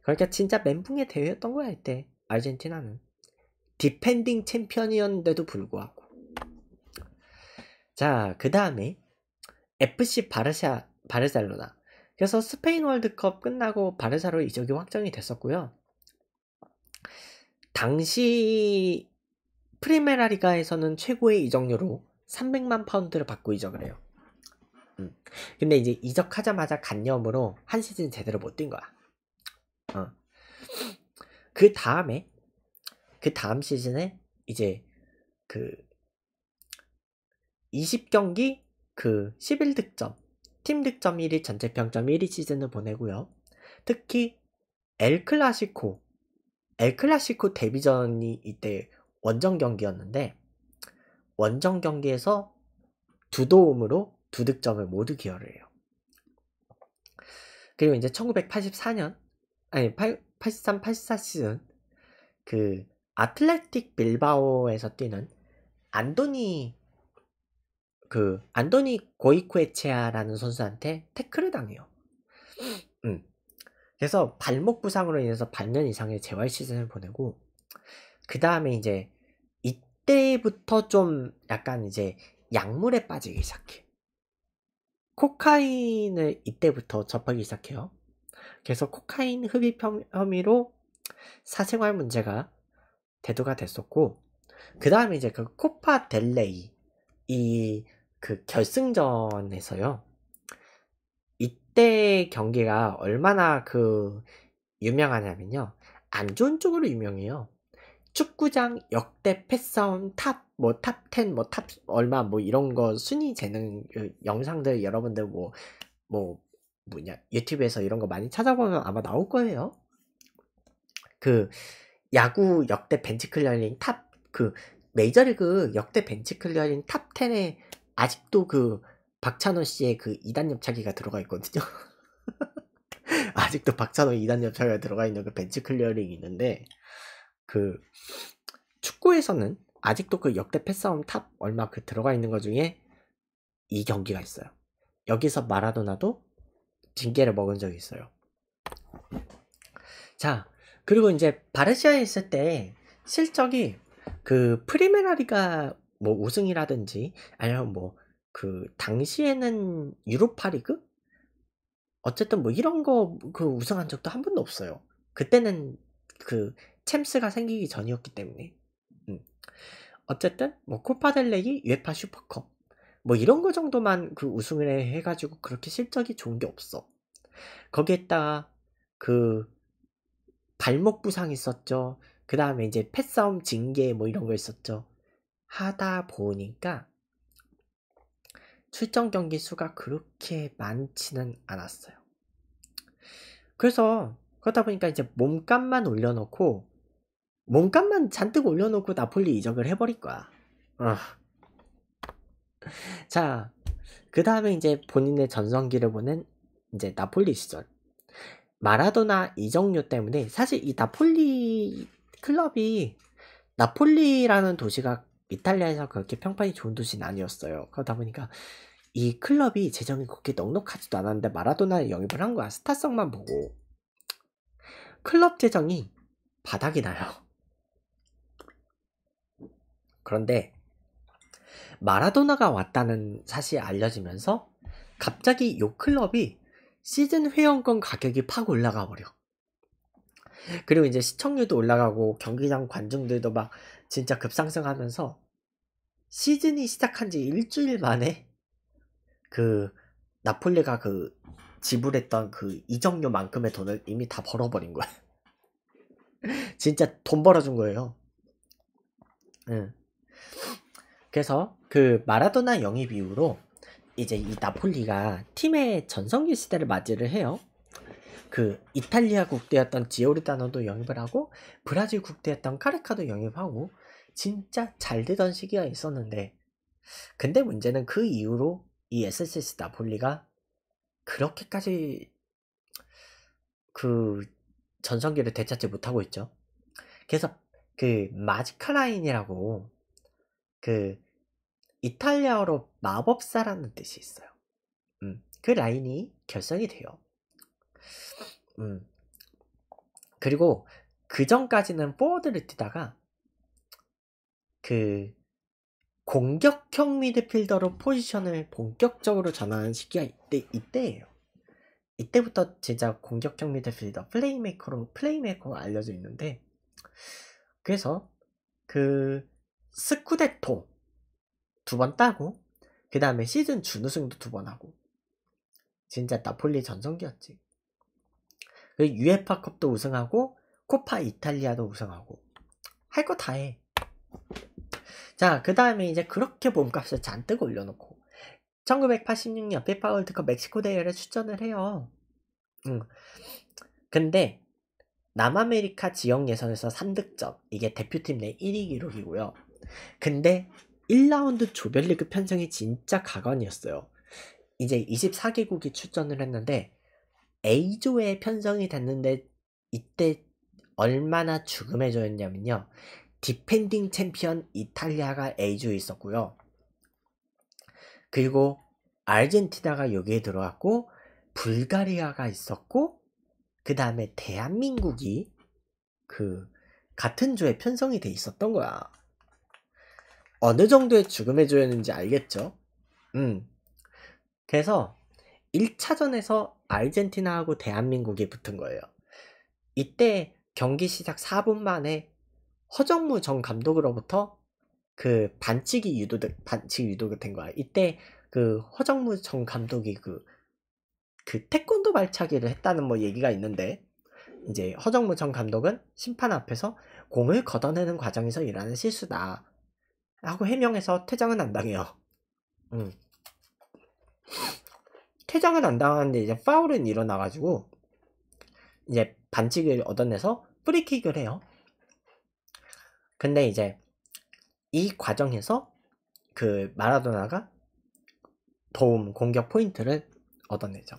그러니까 진짜 멘붕의 대회였던 거야 이때 아르헨티나는 디펜딩 챔피언이었는데도 불구하고 자그 다음에 FC 바르샤 바르셀로나 그래서 스페인 월드컵 끝나고 바르사로 이적이 확정이 됐었고요 당시 프리메라 리가에서는 최고의 이적료로 300만 파운드를 받고 이적을 해요. 음. 근데 이제 이적하자마자 간염으로 한 시즌 제대로 못 뛴 거야. 어. 그 다음에 그 다음 시즌에 이제 그 20경기 그 11득점 팀 득점 1위 전체 평점 1위 시즌을 보내고요. 특히 엘 클라시코 엘클라시코 데뷔전이 이때 원정 경기였는데 원정 경기에서 두 도움으로 두 득점을 모두 기여를 해요. 그리고 이제 1984년 아니 83, 84 시즌 그 아틀레틱 빌바오에서 뛰는 안도니 그 안도니 고이코에체아라는 선수한테 태클을 당해요. 음. 그래서 발목 부상으로 인해서 반년 이상의 재활 시즌을 보내고 그 다음에 이제 이때부터 좀 약간 이제 약물에 빠지기 시작해. 코카인을 이때부터 접하기 시작해요. 그래서 코카인 흡입 혐의로 사생활 문제가 대두가 됐었고 그 다음에 이제 그 코파 델레이 이 그 결승전에서요 이때 경기가 얼마나 그 유명하냐면요. 안 좋은 쪽으로 유명해요. 축구장 역대 패싸움 탑, 뭐, 탑 10, 뭐, 탑, 얼마, 뭐, 이런 거 순위 재능 그 영상들 여러분들 뭐, 뭐, 뭐냐, 유튜브에서 이런 거 많이 찾아보면 아마 나올 거예요. 그, 야구 역대 벤치 클리어링 탑, 그, 메이저리그 역대 벤치 클리어링 탑 10에 아직도 그, 박찬호 씨의 그 2단 옆차기가 들어가 있거든요. 아직도 박찬호 2단 옆차기가 들어가 있는 그 벤츠 클리어링이 있는데 그 축구에서는 아직도 그 역대 패싸움 탑 얼마 그 들어가 있는 것 중에 이 경기가 있어요. 여기서 마라도나도 징계를 먹은 적이 있어요. 자, 그리고 이제 바르시아에 있을 때 실적이 그 프리메라리가 뭐 우승이라든지 아니면 뭐그 당시에는 유로파리그 어쨌든 뭐 이런 거 그 우승한 적도 한 번도 없어요. 그때는 그 챔스가 생기기 전이었기 때문에. 음. 어쨌든 뭐 코파델레이, 유에파 슈퍼컵 뭐 이런 거 정도만 그 우승을 해가지고 그렇게 실적이 좋은 게 없어. 거기에다가 그 발목 부상 있었죠. 그 다음에 이제 패싸움 징계 뭐 이런 거 있었죠. 하다 보니까 출전 경기 수가 그렇게 많지는 않았어요. 그래서 그렇다 보니까 이제 몸값만 올려놓고 몸값만 잔뜩 올려놓고 나폴리 이적을 해버릴 거야. 어. 자, 그 다음에 이제 본인의 전성기를 보는 이제 나폴리 시절. 마라도나 이적료 때문에 사실 이 나폴리 클럽이 나폴리라는 도시가 이탈리아에서 그렇게 평판이 좋은 도시는 아니었어요. 그러다 보니까 이 클럽이 재정이 그렇게 넉넉하지도 않았는데 마라도나를 영입을 한 거야. 스타성만 보고. 클럽 재정이 바닥이 나요. 그런데 마라도나가 왔다는 사실이 알려지면서 갑자기 요 클럽이 시즌 회원권 가격이 팍 올라가 버려. 그리고 이제 시청률도 올라가고 경기장 관중들도 막 진짜 급상승하면서 시즌이 시작한 지 일주일 만에 그 나폴리가 그 지불했던 그이정료만큼의 돈을 이미 다 벌어버린 거야. 진짜 돈 벌어준 거예요. 응. 예. 그래서 그 마라도나 영입 이후로 이제 이 나폴리가 팀의 전성기 시대를 맞이를 해요. 그 이탈리아 국대였던 지오르다노도 영입을 하고 브라질 국대였던 카레카도 영입하고 진짜 잘 되던 시기가 있었는데 근데 문제는 그 이후로 이 SSS 나폴리가 그렇게까지 그 전성기를 되찾지 못하고 있죠. 그래서 그 마지카라인이라고 그 이탈리아어로 마법사라는 뜻이 있어요. 음, 그 라인이 결성이 돼요. 음. 그리고 그 전까지는 포워드를 뛰다가 그 공격형 미드필더로 포지션을 본격적으로 전환하는 시기가 이때 이때예요. 이때부터 진짜 공격형 미드필더 플레이메이커로 플레이메이커가 알려져 있는데 그래서 그 스쿠데토 두 번 따고 그 다음에 시즌 준우승도 두 번 하고 진짜 나폴리 전성기였지. 유에파컵도 우승하고 코파 이탈리아도 우승하고 할 거 다 해. 자, 그 다음에 이제 그렇게 몸값을 잔뜩 올려놓고 1986년 피파 월드컵 멕시코 대회를 추천을 해요. 음. 근데 남아메리카 지역 예선에서 3득점 이게 대표팀 내 1위 기록이고요. 근데 1라운드 조별리그 편성이 진짜 가관이었어요. 이제 24개국이 출전을 했는데 A조에 편성이 됐는데 이때 얼마나 죽음의 조였냐면요. 디펜딩 챔피언 이탈리아가 A조에 있었고요. 그리고 아르헨티나가 여기에 들어왔고 불가리아가 있었고 그 다음에 대한민국이 그 같은 조에 편성이 돼 있었던 거야. 어느 정도의 죽음의 조였는지 알겠죠? 음. 그래서 1차전에서 아르헨티나하고 대한민국이 붙은 거예요. 이때 경기 시작 4분 만에 허정무 전 감독으로부터 그 반칙이 유도 반칙 유도가 된 거야. 이때 그 허정무 전 감독이 그, 그 태권도 발차기를 했다는 뭐 얘기가 있는데 이제 허정무 전 감독은 심판 앞에서 공을 걷어내는 과정에서 일하는 실수다 하고 해명해서 퇴장은 안 당해요. 음. 퇴장은 안 당하는데 이제 파울은 일어나가지고 이제 반칙을 얻어내서 프리킥을 해요. 근데 이제 이 과정에서 그 마라도나가 도움 공격 포인트를 얻어내죠.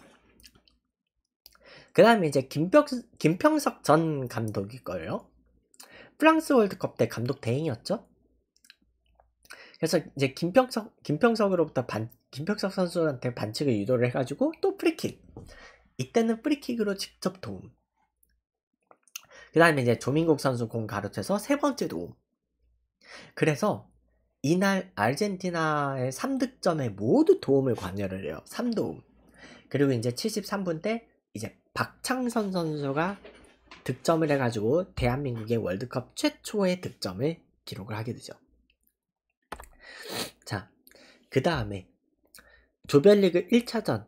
그 다음에 이제 김병, 김평석 전감독일거예요 프랑스 월드컵 때 감독 대행이었죠. 그래서 이제 김평석, 김평석으로부터 반, 김병석 선수한테 반칙을 유도를 해가지고 또 프리킥. 이때는 프리킥으로 직접 도움. 그 다음에 이제 조민국 선수 공 가로채서 세 번째 도움. 그래서 이날 아르헨티나의 3득점에 모두 도움을 관여를 해요. 3도움. 그리고 이제 73분 때 이제 박창선 선수가 득점을 해가지고 대한민국의 월드컵 최초의 득점을 기록을 하게 되죠. 자, 그 다음에 조별리그 1차전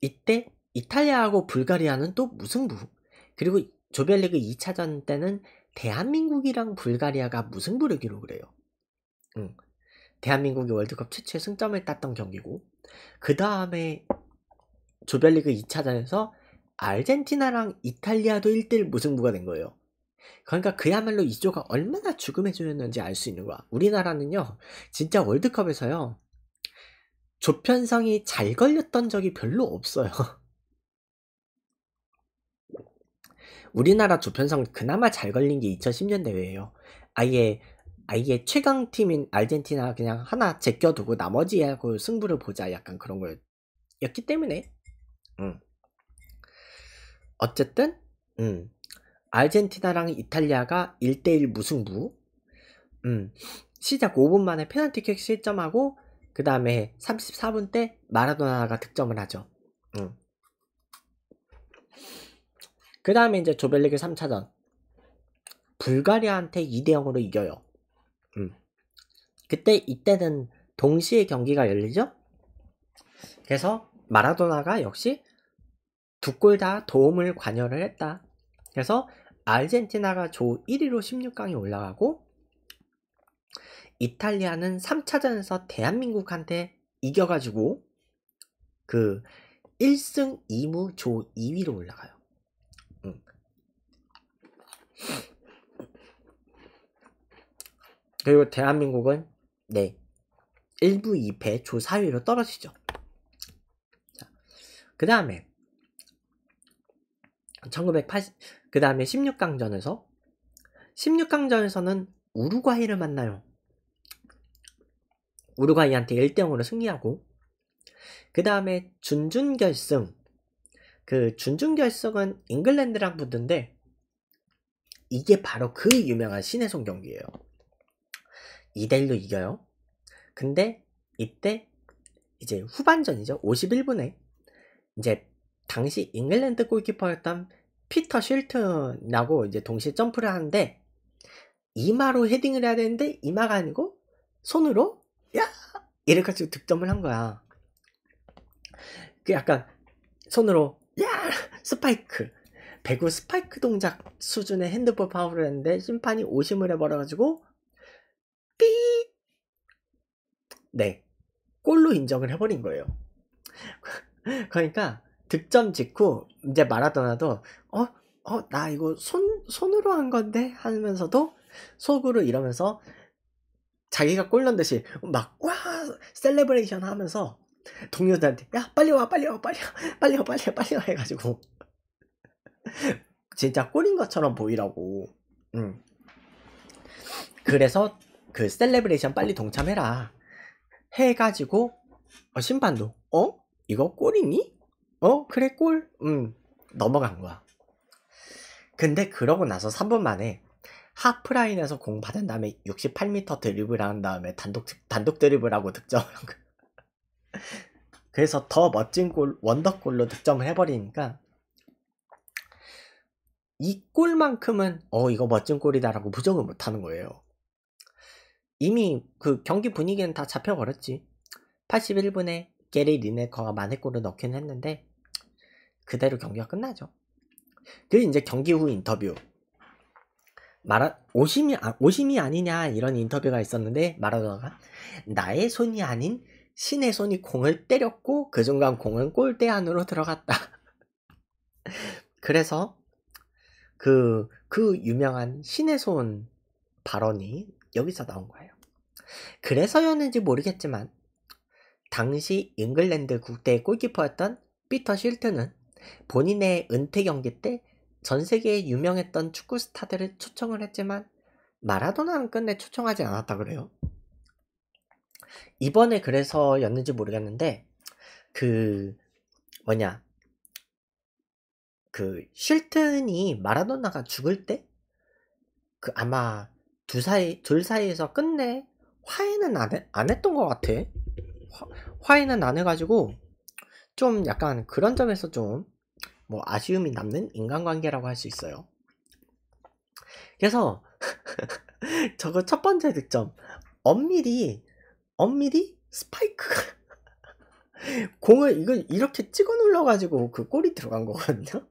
이때 이탈리아하고 불가리아는 또 무승부 그리고 조별리그 2차전 때는 대한민국이랑 불가리아가 무승부를 기록을 해요 응. 대한민국이 월드컵 최초의 승점을 땄던 경기고 그 다음에 조별리그 2차전에서 알젠티나랑 이탈리아도 1대1 무승부가 된 거예요 그러니까 그야말로 이조가 얼마나 죽음의 조였는지 알 수 있는 거야 우리나라는요 진짜 월드컵에서요 조편성이 잘 걸렸던 적이 별로 없어요. 우리나라 조편성 그나마 잘 걸린 게 2010년 대회예요. 아예 아예 최강 팀인 아르헨티나 그냥 하나 제껴두고 나머지하고 승부를 보자 약간 그런 거였기 때문에 음. 어쨌든 음. 아르헨티나랑 이탈리아가 1대1 무승부 음. 시작 5분 만에 페널티킥 실점하고 그 다음에 34분 때 마라도나가 득점을 하죠. 음. 그 다음에 이제 조별리그 3차전 불가리아한테 2대0으로 이겨요. 음. 그때 이때는 동시에 경기가 열리죠. 그래서 마라도나가 역시 두 골 다 도움을 관여를 했다. 그래서 아르헨티나가 조 1위로 16강에 올라가고 이탈리아는 3차전에서 대한민국한테 이겨가지고 그 1승 2무 조 2위로 올라가요. 그리고 대한민국은 네 1부 2패 조 4위로 떨어지죠. 그 다음에 1980, 그 다음에 16강전에서 16강전에서는 우루과이를 만나요. 우루과이한테 1대0으로 승리하고 그 다음에 준준결승 그 준준결승은 잉글랜드랑 붙는데 이게 바로 그 유명한 신혜성 경기예요 2대1로 이겨요 근데 이때 이제 후반전이죠 51분에 이제 당시 잉글랜드 골키퍼였던 피터 쉴튼하고 이제 동시에 점프를 하는데 이마로 헤딩을 해야 되는데 이마가 아니고 손으로 야! 이래가지고 득점을 한 거야. 그 약간 손으로 야! 스파이크. 배구 스파이크 동작 수준의 핸드볼 파울을 했는데 심판이 오심을 해버려가지고 삐! 네. 골로 인정을 해버린 거예요. 그러니까 득점 직후 이제 마라도나도 어? 어? 나 이거 손, 손으로 한 건데? 하면서도 속으로 이러면서 자기가 꼴난 듯이 막와 셀레브레이션 하면서 동료들한테 야 빨리 와 빨리 와 빨리 와 빨리 와 빨리 와 빨리 와 해가지고 진짜 꼴인 것처럼 보이라고 음. 그래서 그 셀레브레이션 빨리 동참해라 해가지고 어, 심판도 어? 이거 꼴이니? 어? 그래 꼴? 음 넘어간 거야 근데 그러고 나서 3분 만에 하프라인에서 공 받은 다음에 68m 드리블 한 다음에 단독 단독 드리블하고 득점을 한 거. 그래서 더 멋진 골 원더골로 득점을 해버리니까 이 골만큼은 어 이거 멋진 골이다라고 부정을 못하는 거예요. 이미 그 경기 분위기는 다 잡혀버렸지. 81분에 게리 리네커가 만회골을 넣긴 했는데 그대로 경기가 끝나죠. 그 이제 경기 후 인터뷰 마라 오심이 아, 오심이 아니냐 이런 인터뷰가 있었는데 마라도나가 나의 손이 아닌 신의 손이 공을 때렸고 그 순간 공은 골대 안으로 들어갔다. 그래서 그그 그 유명한 신의 손 발언이 여기서 나온 거예요. 그래서였는지 모르겠지만 당시 잉글랜드 국대 의 골키퍼였던 피터 실트는 본인의 은퇴 경기 때전 세계에 유명했던 축구 스타들을 초청을 했지만 마라도나는 끝내 초청하지 않았다 그래요. 이번에 그래서였는지 모르겠는데 그 뭐냐 그 쉴튼이 마라도나가 죽을 때 그 아마 두 사이 둘 사이에서 끝내 화해는 안, 해, 안 했던 것 같아. 화, 화해는 안 해가지고 좀 약간 그런 점에서 좀뭐 아쉬움이 남는 인간관계라고 할 수 있어요. 그래서 저거 첫 번째 득점 엄밀히 엄밀히 스파이크 공을 이걸 이렇게 찍어 눌러 가지고 그 골이 들어간 거거든요.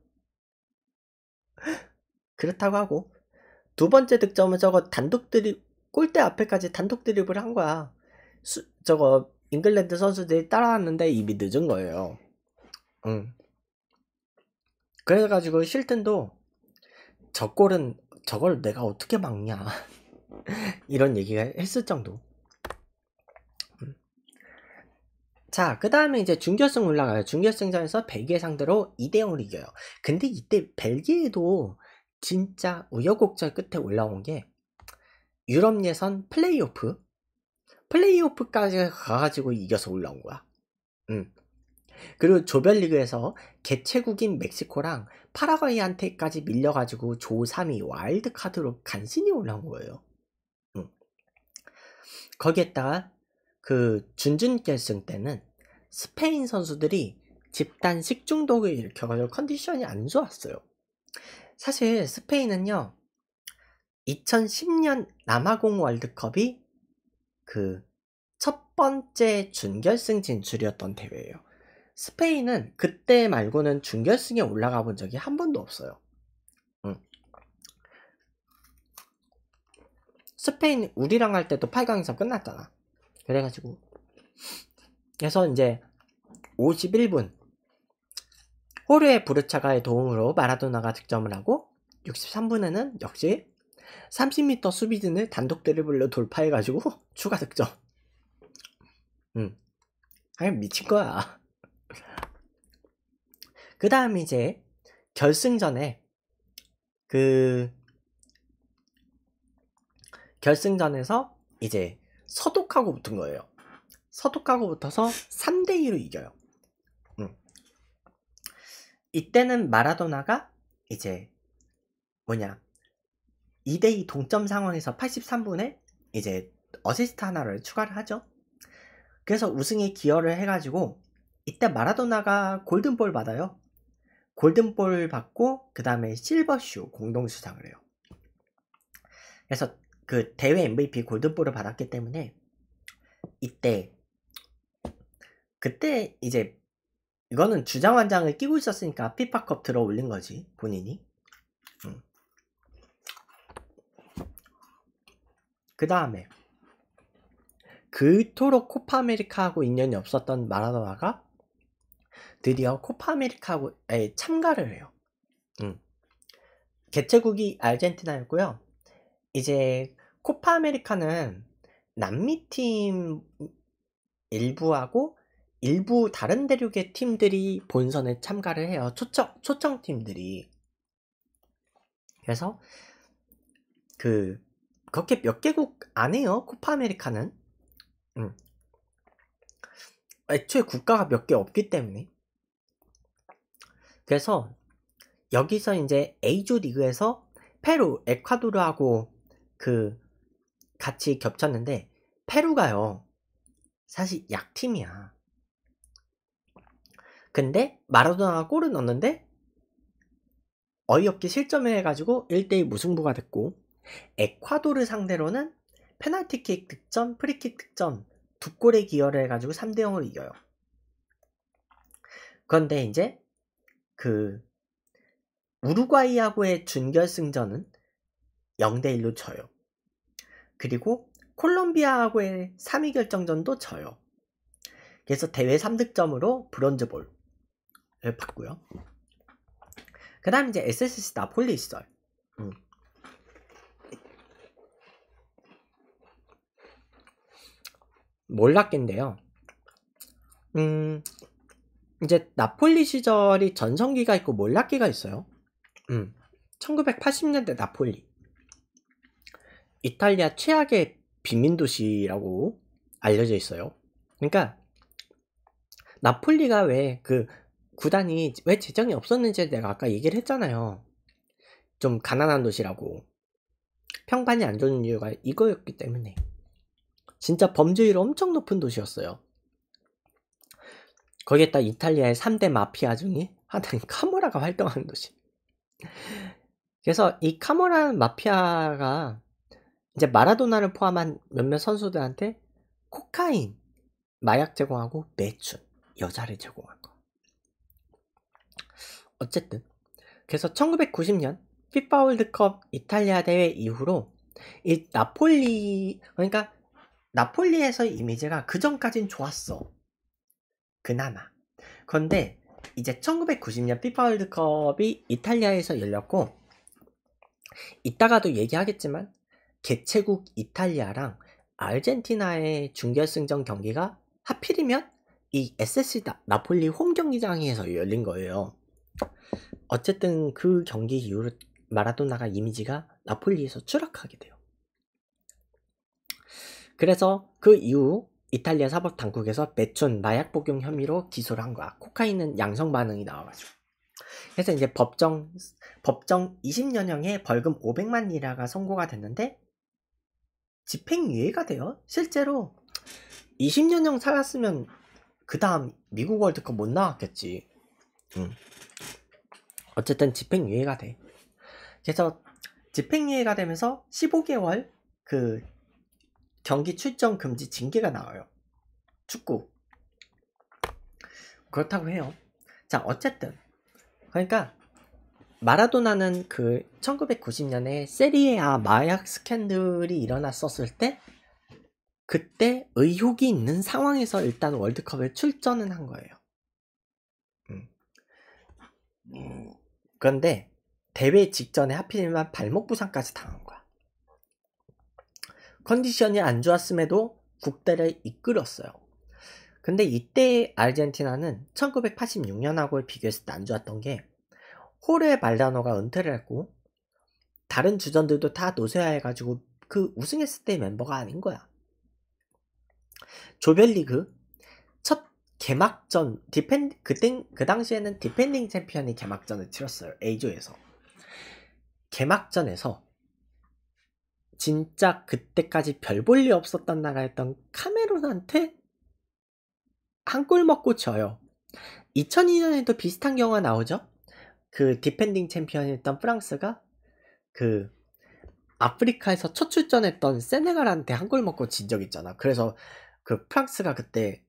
그렇다고 하고 두 번째 득점은 저거 단독 드립 골대 앞에까지 단독 드립을 한 거야. 수, 저거 잉글랜드 선수들이 따라왔는데 입이 늦은 거예요. 응. 그래가지고 실든도 저골은 저걸 내가 어떻게 막냐 이런 얘기가 했을 정도 음. 자, 그 다음에 이제 준결승 올라가요. 준결승전에서 벨기에 상대로 2대0을 이겨요. 근데 이때 벨기에도 진짜 우여곡절 끝에 올라온 게 유럽 예선 플레이오프 플레이오프까지 가가지고 이겨서 올라온 거야. 음. 그리고 조별리그에서 개최국인 멕시코랑 파라과이한테까지 밀려가지고 조 3위 와일드카드로 간신히 올라온 거예요. 거기에다가 그 준준 결승 때는 스페인 선수들이 집단 식중독을 일으켜가지고 컨디션이 안 좋았어요. 사실 스페인은요, 2010년 남아공 월드컵이 그 첫 번째 준결승 진출이었던 대회예요. 스페인은 그때 말고는 중결승에 올라가 본 적이 한 번도 없어요. 응. 스페인 우리랑 할 때도 8강에서 끝났잖아. 그래가지고 그래서 이제 51분 호르의 부르차가의 도움으로 마라도나가 득점을 하고 63분에는 역시 30m 수비진을 단독 드리블로 돌파해가지고 추가 득점. 응. 아니 미친 거야. 그 다음에 이제 결승전에 그 결승전에서 이제 서독하고 붙은 거예요. 서독하고 붙어서 3대2로 이겨요. 음. 이때는 마라도나가 이제 뭐냐 2대2 동점 상황에서 83분에 이제 어시스트 하나를 추가를 하죠. 그래서 우승에 기여를 해가지고 이때 마라도나가 골든볼 받아요. 골든볼 받고 그 다음에 실버슈 공동 수상을 해요. 그래서 그 대회 MVP 골든볼을 받았기 때문에 이때 그때 이제 이거는 주장환장을 끼고 있었으니까 피파컵 들어 올린 거지 본인이 그 다음에 그토록 코파 아메리카하고 인연이 없었던 마라도나가 드디어 코파 아메리카에 참가를 해요. 음. 개최국이 아르헨티나였고요. 이제 코파 아메리카는 남미 팀 일부하고 일부 다른 대륙의 팀들이 본선에 참가를 해요. 초청, 초청 팀들이. 그래서 그 그렇게 몇 개국 안 해요. 코파 아메리카는. 음. 애초에 국가가 몇 개 없기 때문에. 그래서 여기서 이제 A조 리그에서 페루, 에콰도르하고 그 같이 겹쳤는데 페루가요. 사실 약팀이야. 근데 마라도나가 골을 넣었는데 어이없게 실점을 해가지고 1대1 무승부가 됐고 에콰도르 상대로는 페널티킥 득점, 프리킥 득점 두 골에 기여를 해가지고 3대0으로 이겨요. 그런데 이제 그 우루과이하고의 준결승전은 0대 1로 져요. 그리고 콜롬비아하고의 3위 결정전도 져요. 그래서 대회 3득점으로 브론즈볼을 받고요. 그 다음 이제 SSC 나폴리 시절. 음. 몰랐겠는데요. 음, 이제 나폴리 시절이 전성기가 있고 몰락기가 있어요. 음. 1980년대 나폴리. 이탈리아 최악의 빈민도시라고 알려져 있어요. 그러니까 나폴리가 왜 그 구단이 왜 재정이 없었는지 내가 아까 얘기를 했잖아요. 좀 가난한 도시라고. 평판이 안 좋은 이유가 이거였기 때문에. 진짜 범죄율 엄청 높은 도시였어요. 거기에다 이탈리아의 3대 마피아 중에 하나인 카모라가 활동하는 도시. 그래서 이카모라 마피아가 이제 마라도나를 포함한 몇몇 선수들한테 코카인, 마약 제공하고 매춘, 여자를 제공한 거. 어쨌든 그래서 1990년 피파 월드컵 이탈리아 대회 이후로 이 나폴리 그러니까 나폴리에서 이미지가 그 전까진 좋았어. 그나마. 그런데 이제 1990년 피파 월드컵이 이탈리아에서 열렸고 이따가도 얘기하겠지만 개최국 이탈리아랑 아르헨티나의 중결승전 경기가 하필이면 이 s s d 나폴리 홈 경기장에서 열린 거예요. 어쨌든 그 경기 이후로 마라도나가 이미지가 나폴리에서 추락하게 돼요. 그래서 그 이후 이탈리아 사법 당국에서 매춘 나약 복용 혐의로 기소를 한 거야. 코카인은 양성 반응이 나와가지고. 그래서 이제 법정 법정 20년형에 벌금 500만 리라가 선고가 됐는데 집행유예가 돼요. 실제로 20년형 살았으면 그 다음 미국 월드컵 못 나왔겠지. 음. 어쨌든 집행유예가 돼. 그래서 집행유예가 되면서 15개월 그 경기 출전 금지 징계가 나와요. 축구. 그렇다고 해요. 자, 어쨌든. 그러니까 마라도나는 그 1990년에 세리에아 마약 스캔들이 일어났었을 때 그때 의혹이 있는 상황에서 일단 월드컵에 출전은 한 거예요. 음. 음. 그런데 대회 직전에 하필이면 발목 부상까지 당한 거야. 컨디션이 안 좋았음에도 국대를 이끌었어요. 근데 이때 아르헨티나는 1986년하고 비교했을 때 안 좋았던 게 호레 르발다노가 은퇴를 했고 다른 주전들도 다 노쇠화해가지고 그 우승했을 때 멤버가 아닌 거야. 조별리그 첫 개막전 디펜 그때 그 당시에는 디펜딩 챔피언이 개막전을 치렀어요 A조에서 개막전에서 진짜 그때까지 별 볼 일 없었던 나라였던 카메론한테한 골 먹고 져요. 2002년에도 비슷한 경우가 나오죠. 그 디펜딩 챔피언이었던 프랑스가 그 아프리카에서 첫 출전했던 세네갈한테 한 골 먹고 진 적 있잖아. 그래서 그 프랑스가 그때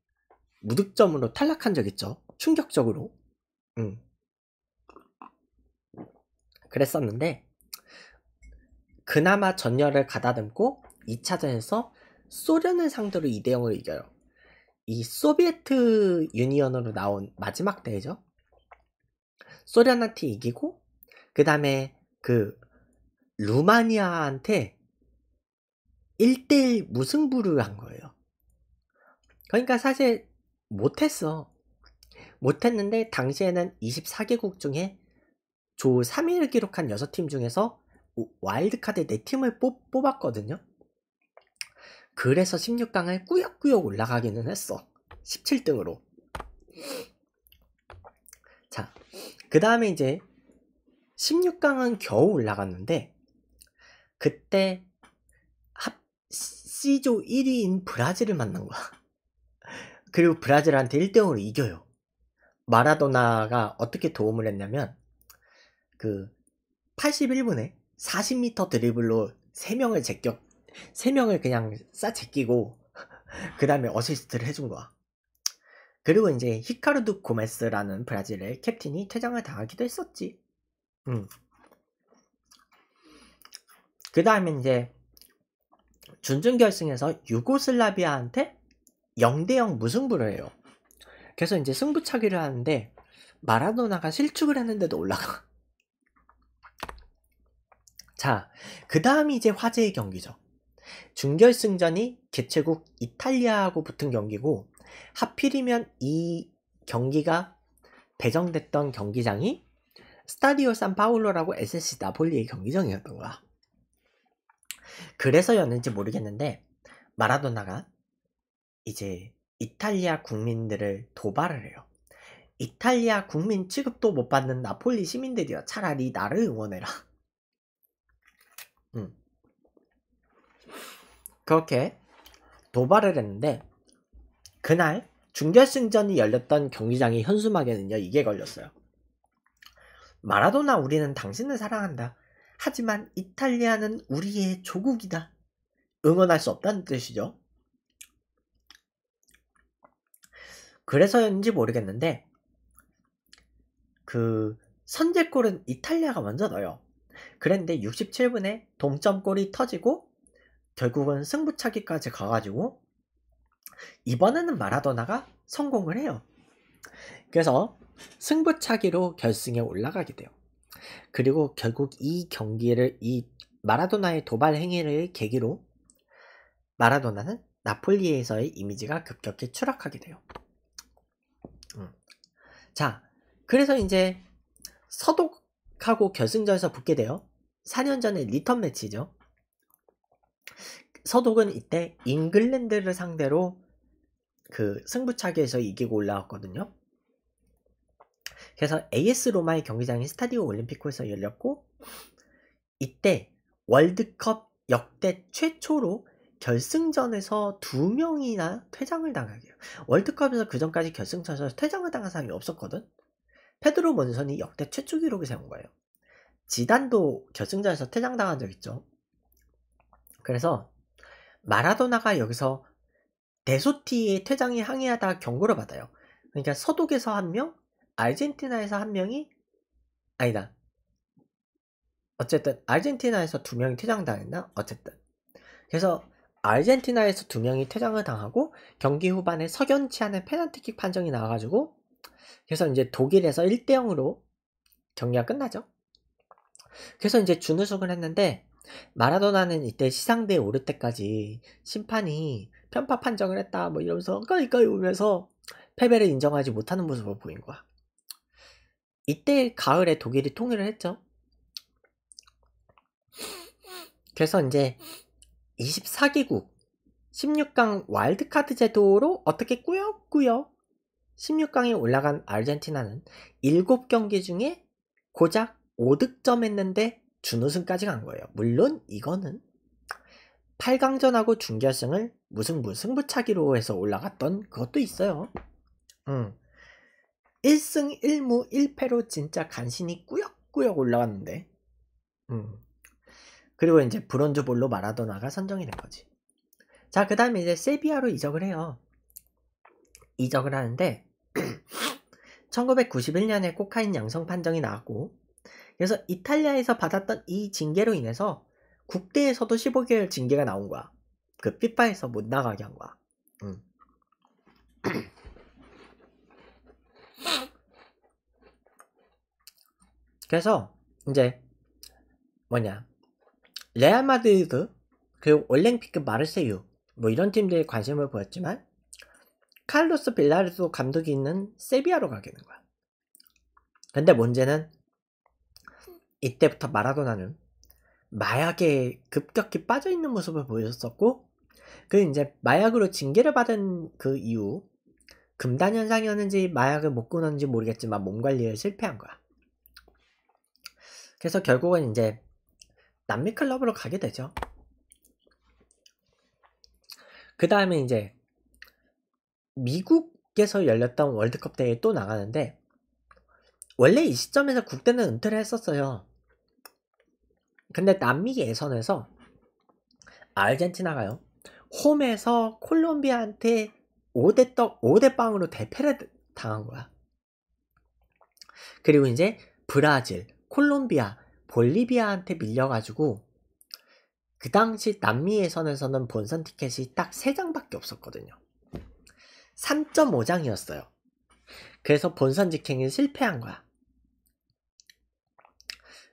무득점으로 탈락한 적 있죠. 충격적으로. 응. 그랬었는데 그나마 전열을 가다듬고 2차전에서 소련을 상대로 2대0을 이겨요. 이 소비에트 유니언으로 나온 마지막 대회죠. 소련한테 이기고 그 다음에 그 루마니아한테 1대1 무승부를 한 거예요. 그러니까 사실 못했어. 못했는데 당시에는 24개국 중에 조 3위를 기록한 6팀 중에서 와일드카드에 내 네 팀을 뽑, 뽑았거든요. 그래서 16강을 꾸역꾸역 올라가기는 했어. 17등으로. 자, 그 다음에 이제 16강은 겨우 올라갔는데 그때 합, C조 1위인 브라질을 만난 거야. 그리고 브라질한테 1등으로 이겨요. 마라도나가 어떻게 도움을 했냐면 그 81분에 40m 드리블로 3명을 제껴 3명을 그냥 싸 제끼고 그 다음에 어시스트를 해준 거야 그리고 이제 히카르드 고메스라는 브라질의 캡틴이 퇴장을 당하기도 했었지 음. 그 다음에 이제 준준결승에서 유고슬라비아한테 0대0 무승부를 해요 그래서 이제 승부차기를 하는데 마라도나가 실축을 했는데도 올라가 자, 그 다음이 이제 화제의 경기죠. 중결승전이 개최국 이탈리아하고 붙은 경기고 하필이면 이 경기가 배정됐던 경기장이 스타디오 산파울로라고 SC 나폴리의 경기장이었던 거야. 그래서였는지 모르겠는데 마라도나가 이제 이탈리아 국민들을 도발을 해요. 이탈리아 국민 취급도 못 받는 나폴리 시민들이여 차라리 나를 응원해라. 그렇게 도발을 했는데 그날 중결승전이 열렸던 경기장의 현수막에는요 이게 걸렸어요. 마라도나 우리는 당신을 사랑한다. 하지만 이탈리아는 우리의 조국이다. 응원할 수 없다는 뜻이죠. 그래서인지 모르겠는데 그 선제골은 이탈리아가 먼저 넣어요. 그랬는데 67분에 동점골이 터지고 결국은 승부차기까지 가가지고 이번에는 마라도나가 성공을 해요. 그래서 승부차기로 결승에 올라가게 돼요. 그리고 결국 이 경기를 이 마라도나의 도발 행위를 계기로 마라도나는 나폴리에서의 이미지가 급격히 추락하게 돼요. 음. 자, 그래서 이제 서독 하고 결승전에서 붙게 되어 4년 전에 리턴 매치죠. 서독은 이때 잉글랜드를 상대로 그 승부차기에서 이기고 올라왔거든요. 그래서 AS 로마의 경기장인 스타디오 올림피코에서 열렸고 이때 월드컵 역대 최초로 결승전에서 두 명이나 퇴장을 당하게요. 월드컵에서 그 전까지 결승전에서 퇴장을 당한 사람이 없었거든. 페드로 먼선이 역대 최초 기록을 세운 거예요. 지단도 결승전에서 퇴장당한 적 있죠. 그래서 마라도나가 여기서 데소티의 퇴장에 항의하다 경고를 받아요. 그러니까 서독에서 한 명, 아르헨티나에서 한 명이 아니다. 어쨌든 아르헨티나에서 두 명이 퇴장당했나? 어쨌든 그래서 아르헨티나에서 두 명이 퇴장을 당하고 경기 후반에 석연치 않은 페널티킥 판정이 나와가지고 그래서 이제 독일에서 1대 0으로 경기가 끝나죠. 그래서 이제 준우승을 했는데 마라도나는 이때 시상대에 오를 때까지 심판이 편파 판정을 했다 뭐 이러면서 까이까이 오면서 패배를 인정하지 못하는 모습을 보인 거야. 이때 가을에 독일이 통일을 했죠. 그래서 이제 24개국 16강 와일드카드 제도로 어떻게 꾸역꾸역 16강에 올라간 아르헨티나는 7경기 중에 고작 5득점 했는데 준우승까지 간 거예요. 물론 이거는 8강전하고 중결승을무승무 승부차기로 해서 올라갔던 그것도 있어요. 음. 1승 1무 1패로 진짜 간신히 꾸역꾸역 올라갔는데 음. 그리고 이제 브론즈 볼로 마라도나가 선정이 된 거지. 자, 그 다음에 이제 세비야로 이적을 해요. 이적을 하는데 1991년에 코카인 양성 판정이 나왔고 그래서 이탈리아에서 받았던 이 징계로 인해서 국대에서도 15개월 징계가 나온 거야. 그 피파에서 못 나가게 한 거야. 응. 그래서 이제 뭐냐 레알 마드리드 그리고 올림픽 마르세유 뭐 이런 팀들이 관심을 보였지만 칼로스 빌라르도 감독이 있는 세비야로 가게 된 거야. 근데 문제는 이때부터 마라도나는 마약에 급격히 빠져 있는 모습을 보여줬었고 그 이제 마약으로 징계를 받은 그 이후 금단 현상이었는지 마약을 못 끊었는지 모르겠지만 몸 관리를 실패한 거야. 그래서 결국은 이제 남미 클럽으로 가게 되죠. 그 다음에 이제 미국에서 열렸던 월드컵 대회에 또 나가는데 원래 이 시점에서 국대는 은퇴를 했었어요. 근데 남미 예선에서 아르헨티나가요. 홈에서 콜롬비아한테 5대 떡 5대 빵으로 대패를 당한 거야. 그리고 이제 브라질, 콜롬비아, 볼리비아한테 밀려가지고 그 당시 남미 예선에서는 본선 티켓이 딱 3장밖에 없었거든요. 3.5장이었어요. 그래서 본선 직행이 실패한 거야.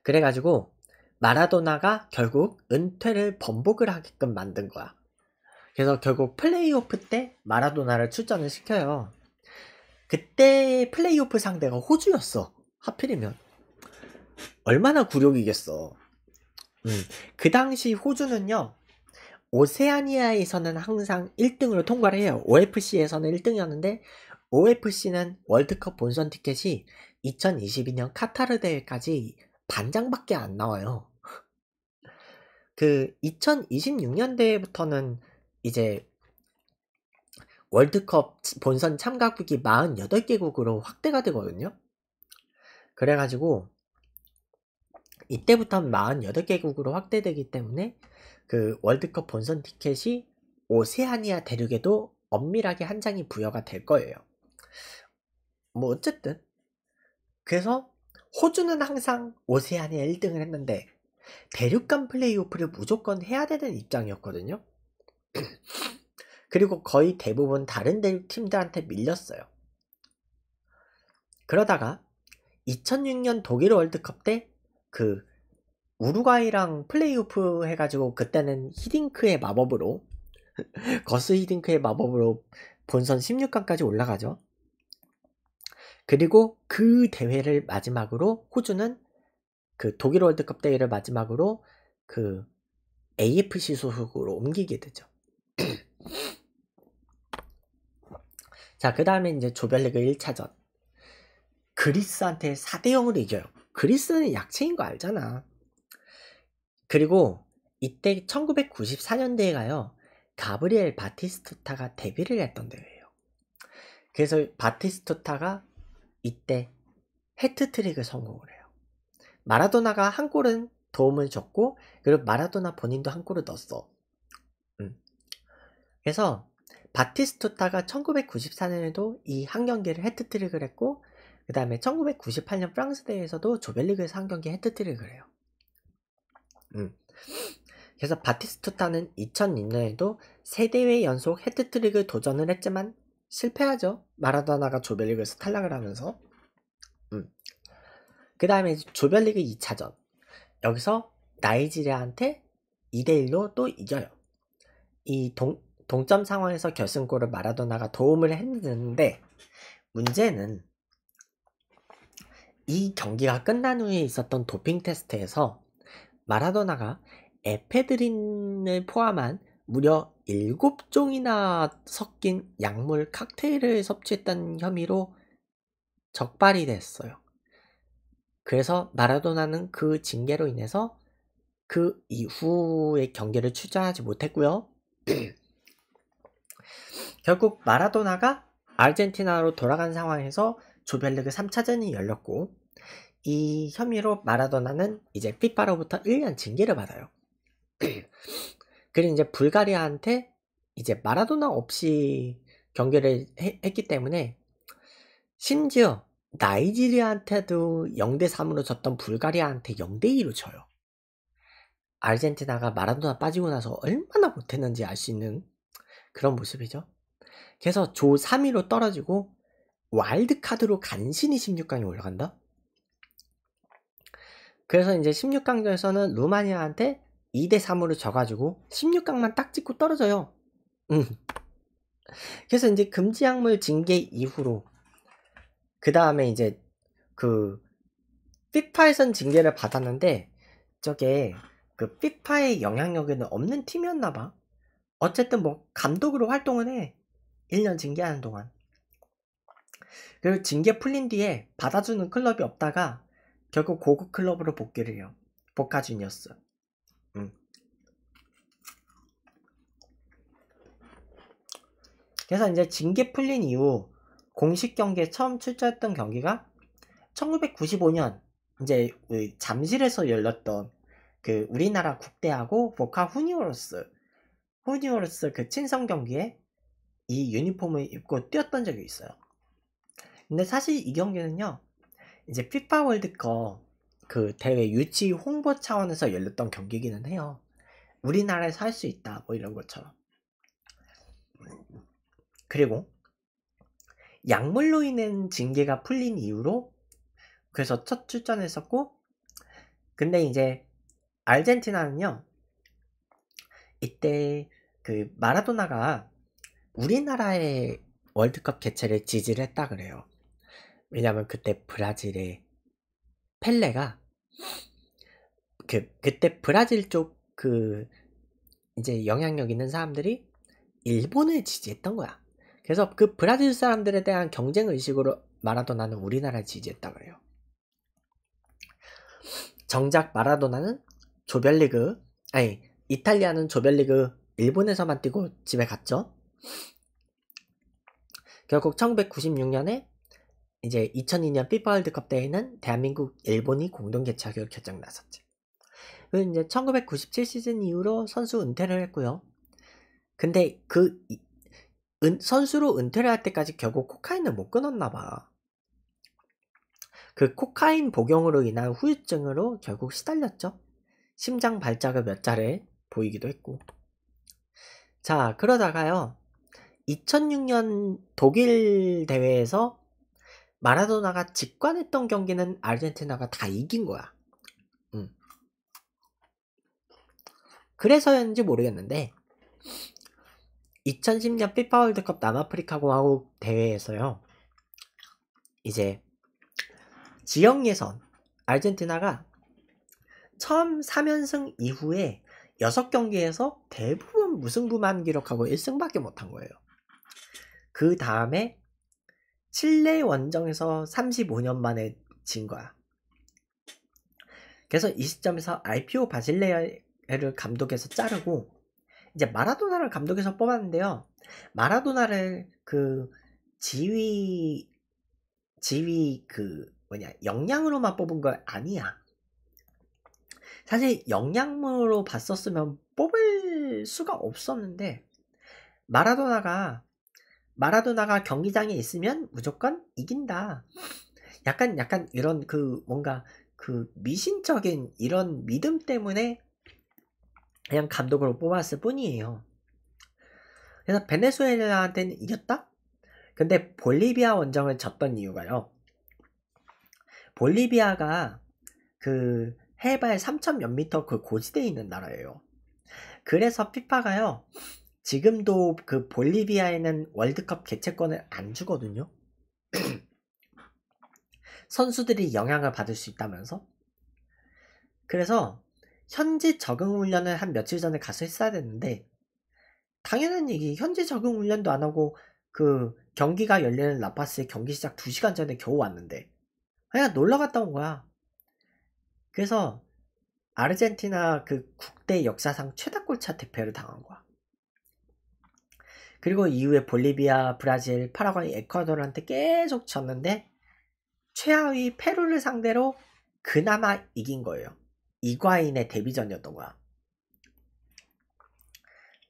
그래가지고 마라도나가 결국 은퇴를 번복을 하게끔 만든 거야. 그래서 결국 플레이오프 때 마라도나를 출전을 시켜요. 그때 플레이오프 상대가 호주였어. 하필이면. 얼마나 굴욕이겠어. 음, 그 당시 호주는요, 오세아니아에서는 항상 1등으로 통과를 해요. OFC에서는 1등이었는데 OFC는 월드컵 본선 티켓이 2022년 카타르 대회까지 반장밖에 안 나와요. 그 2026년 대회부터는 이제 월드컵 본선 참가국이 48개국으로 확대가 되거든요. 그래가지고 이때부터는 48개국으로 확대되기 때문에 그 월드컵 본선 티켓이 오세아니아 대륙에도 엄밀하게 한 장이 부여가 될 거예요. 뭐 어쨌든 그래서 호주는 항상 오세아니아 1등을 했는데 대륙간 플레이오프를 무조건 해야 되는 입장이었거든요. 그리고 거의 대부분 다른 대륙 팀들한테 밀렸어요. 그러다가 2006년 독일 월드컵 때그 우루과이랑 플레이오프 해가지고 그때는 히딩크의 마법으로 거스 히딩크의 마법으로 본선 16강까지 올라가죠. 그리고 그 대회를 마지막으로 호주는 그 독일 월드컵 대회를 마지막으로 그 AFC 소속으로 옮기게 되죠. 자, 그 다음에 이제 조별리그 1차전. 그리스한테 4대0으로 이겨요. 그리스는 약체인 거 알잖아. 그리고 이때 1994년대에가요. 가브리엘 바티스투타가 데뷔를 했던 대회예요. 그래서 바티스투타가 이때 해트트릭을 성공을 해요. 마라도나가 한 골은 도움을 줬고 그리고 마라도나 본인도 한 골을 넣었어. 음. 그래서 바티스투타가 1994년에도 이 한 경기를 해트트릭을 했고 그 다음에 1998년 프랑스 대회에서도 조별리그에서 한 경기 해트트릭을 해요. 음. 그래서 바티스투타는 2002년에도 세대회 연속 헤트트릭을 도전을 했지만 실패하죠. 마라도나가 조별리그에서 탈락을 하면서 음. 그 다음에 조별리그 2차전 여기서 나이지리아한테 2대1로 또 이겨요. 이 동, 동점 상황에서 결승골을 마라도나가 도움을 했는데 문제는 이 경기가 끝난 후에 있었던 도핑 테스트에서 마라도나가 에페드린을 포함한 무려 7종이나 섞인 약물 칵테일을 섭취했다는 혐의로 적발이 됐어요. 그래서 마라도나는 그 징계로 인해서 그 이후의 경계를추전하지 못했고요. 결국 마라도나가 아르헨티나로 돌아간 상황에서 조별리그 3차전이 열렸고 이 혐의로 마라도나는 이제 피파로부터 1년 징계를 받아요. 그리고 이제 불가리아한테 이제 마라도나 없이 경기를 해, 했기 때문에 심지어 나이지리아한테도 0대3으로 졌던 불가리아한테 0대2로 쳐요 아르헨티나가 마라도나 빠지고 나서 얼마나 못했는지 알 수 있는 그런 모습이죠. 그래서 조 3위로 떨어지고 와일드카드로 간신히 16강에 올라간다? 그래서 이제 16강전에서는 루마니아한테 2대3으로 져가지고 16강만 딱 찍고 떨어져요. 음. 그래서 이제 금지 약물 징계 이후로 그 다음에 이제 그 피파에선 징계를 받았는데 저게 그 피파의 영향력에는 없는 팀이었나봐. 어쨌든 뭐 감독으로 활동을 해. 1년 징계하는 동안. 그리고 징계 풀린 뒤에 받아주는 클럽이 없다가 결국 고급 클럽으로 복귀를 해요. 보카 주니어스. 그래서 이제 징계 풀린 이후 공식 경기에 처음 출전했던 경기가 1995년 이제 그 잠실에서 열렸던 그 우리나라 국대하고 보카 후니오로스 후니오로스 그 친선 경기에 이 유니폼을 입고 뛰었던 적이 있어요. 근데 사실 이 경기는요 이제 피파 월드컵 그 대회 유치 홍보 차원에서 열렸던 경기기는 해요. 우리나라에서 할 수 있다 뭐 이런 것처럼. 그리고 약물로 인한 징계가 풀린 이후로 그래서 첫 출전했었고 근데 이제 알젠티나는요 이때 그 마라도나가 우리나라의 월드컵 개최를 지지를 했다 그래요. 왜냐면 그때 브라질에 펠레가 그 그때 브라질 쪽 그 이제 영향력 있는 사람들이 일본을 지지했던 거야. 그래서 그 브라질 사람들에 대한 경쟁 의식으로 마라도나는 우리나라를 지지했다 그래요. 정작 마라도나는 조별리그 아니 이탈리아는 조별리그 일본에서만 뛰고 집에 갔죠. 결국 1996년에 이제 2002년 피파 월드컵 때에는 대한민국, 일본이 공동 개최하기로 결정나섰죠 그리고 이제 1997 시즌 이후로 선수 은퇴를 했고요. 근데 그 은, 선수로 은퇴를 할 때까지 결국 코카인을 못 끊었나 봐. 그 코카인 복용으로 인한 후유증으로 결국 시달렸죠. 심장 발작을 몇 차례 보이기도 했고. 자, 그러다가요. 2006년 독일 대회에서 마라도나가 직관했던 경기는 아르헨티나가 다 이긴 거야. 음. 그래서였는지 모르겠는데 2010년 피파 월드컵 남아프리카 공화국 대회에서요. 이제 지역 예선 아르헨티나가 처음 3연승 이후에 6경기에서 대부분 무승부만 기록하고 1승밖에 못한 거예요. 그 다음에 실내 원정에서 35년 만에 진 거야. 그래서 이 시점에서 IPO 바실레를 감독해서 자르고 이제 마라도나를 감독해서 뽑았는데요. 마라도나를 그 지휘 지휘 그 뭐냐 역량으로만 뽑은 거 아니야. 사실 역량으로 봤었으면 뽑을 수가 없었는데 마라도나가 마라도나가 경기장에 있으면 무조건 이긴다. 약간 약간 이런 그 뭔가 그 미신적인 이런 믿음 때문에 그냥 감독으로 뽑았을 뿐이에요. 그래서 베네수엘라한테는 이겼다? 근데 볼리비아 원정을 졌던 이유가요. 볼리비아가 그 해발 3,000몇 미터 그 고지대에 있는 나라예요. 그래서 피파가요. 지금도 그 볼리비아에는 월드컵 개최권을 안 주거든요. 선수들이 영향을 받을 수 있다면서? 그래서 현지 적응 훈련을 한 며칠 전에 가서 했어야 되는데 당연한 얘기 현지 적응 훈련도 안 하고 그 경기가 열리는 라파스에 경기 시작 2시간 전에 겨우 왔는데 그냥 놀러 갔다 온 거야. 그래서 아르헨티나 그 국대 역사상 최다 골차 대패를 당한 거야. 그리고 이후에 볼리비아, 브라질, 파라과이, 에콰도르한테 계속 졌는데 최하위 페루를 상대로 그나마 이긴 거예요. 이과인의 데뷔전이었던 거야.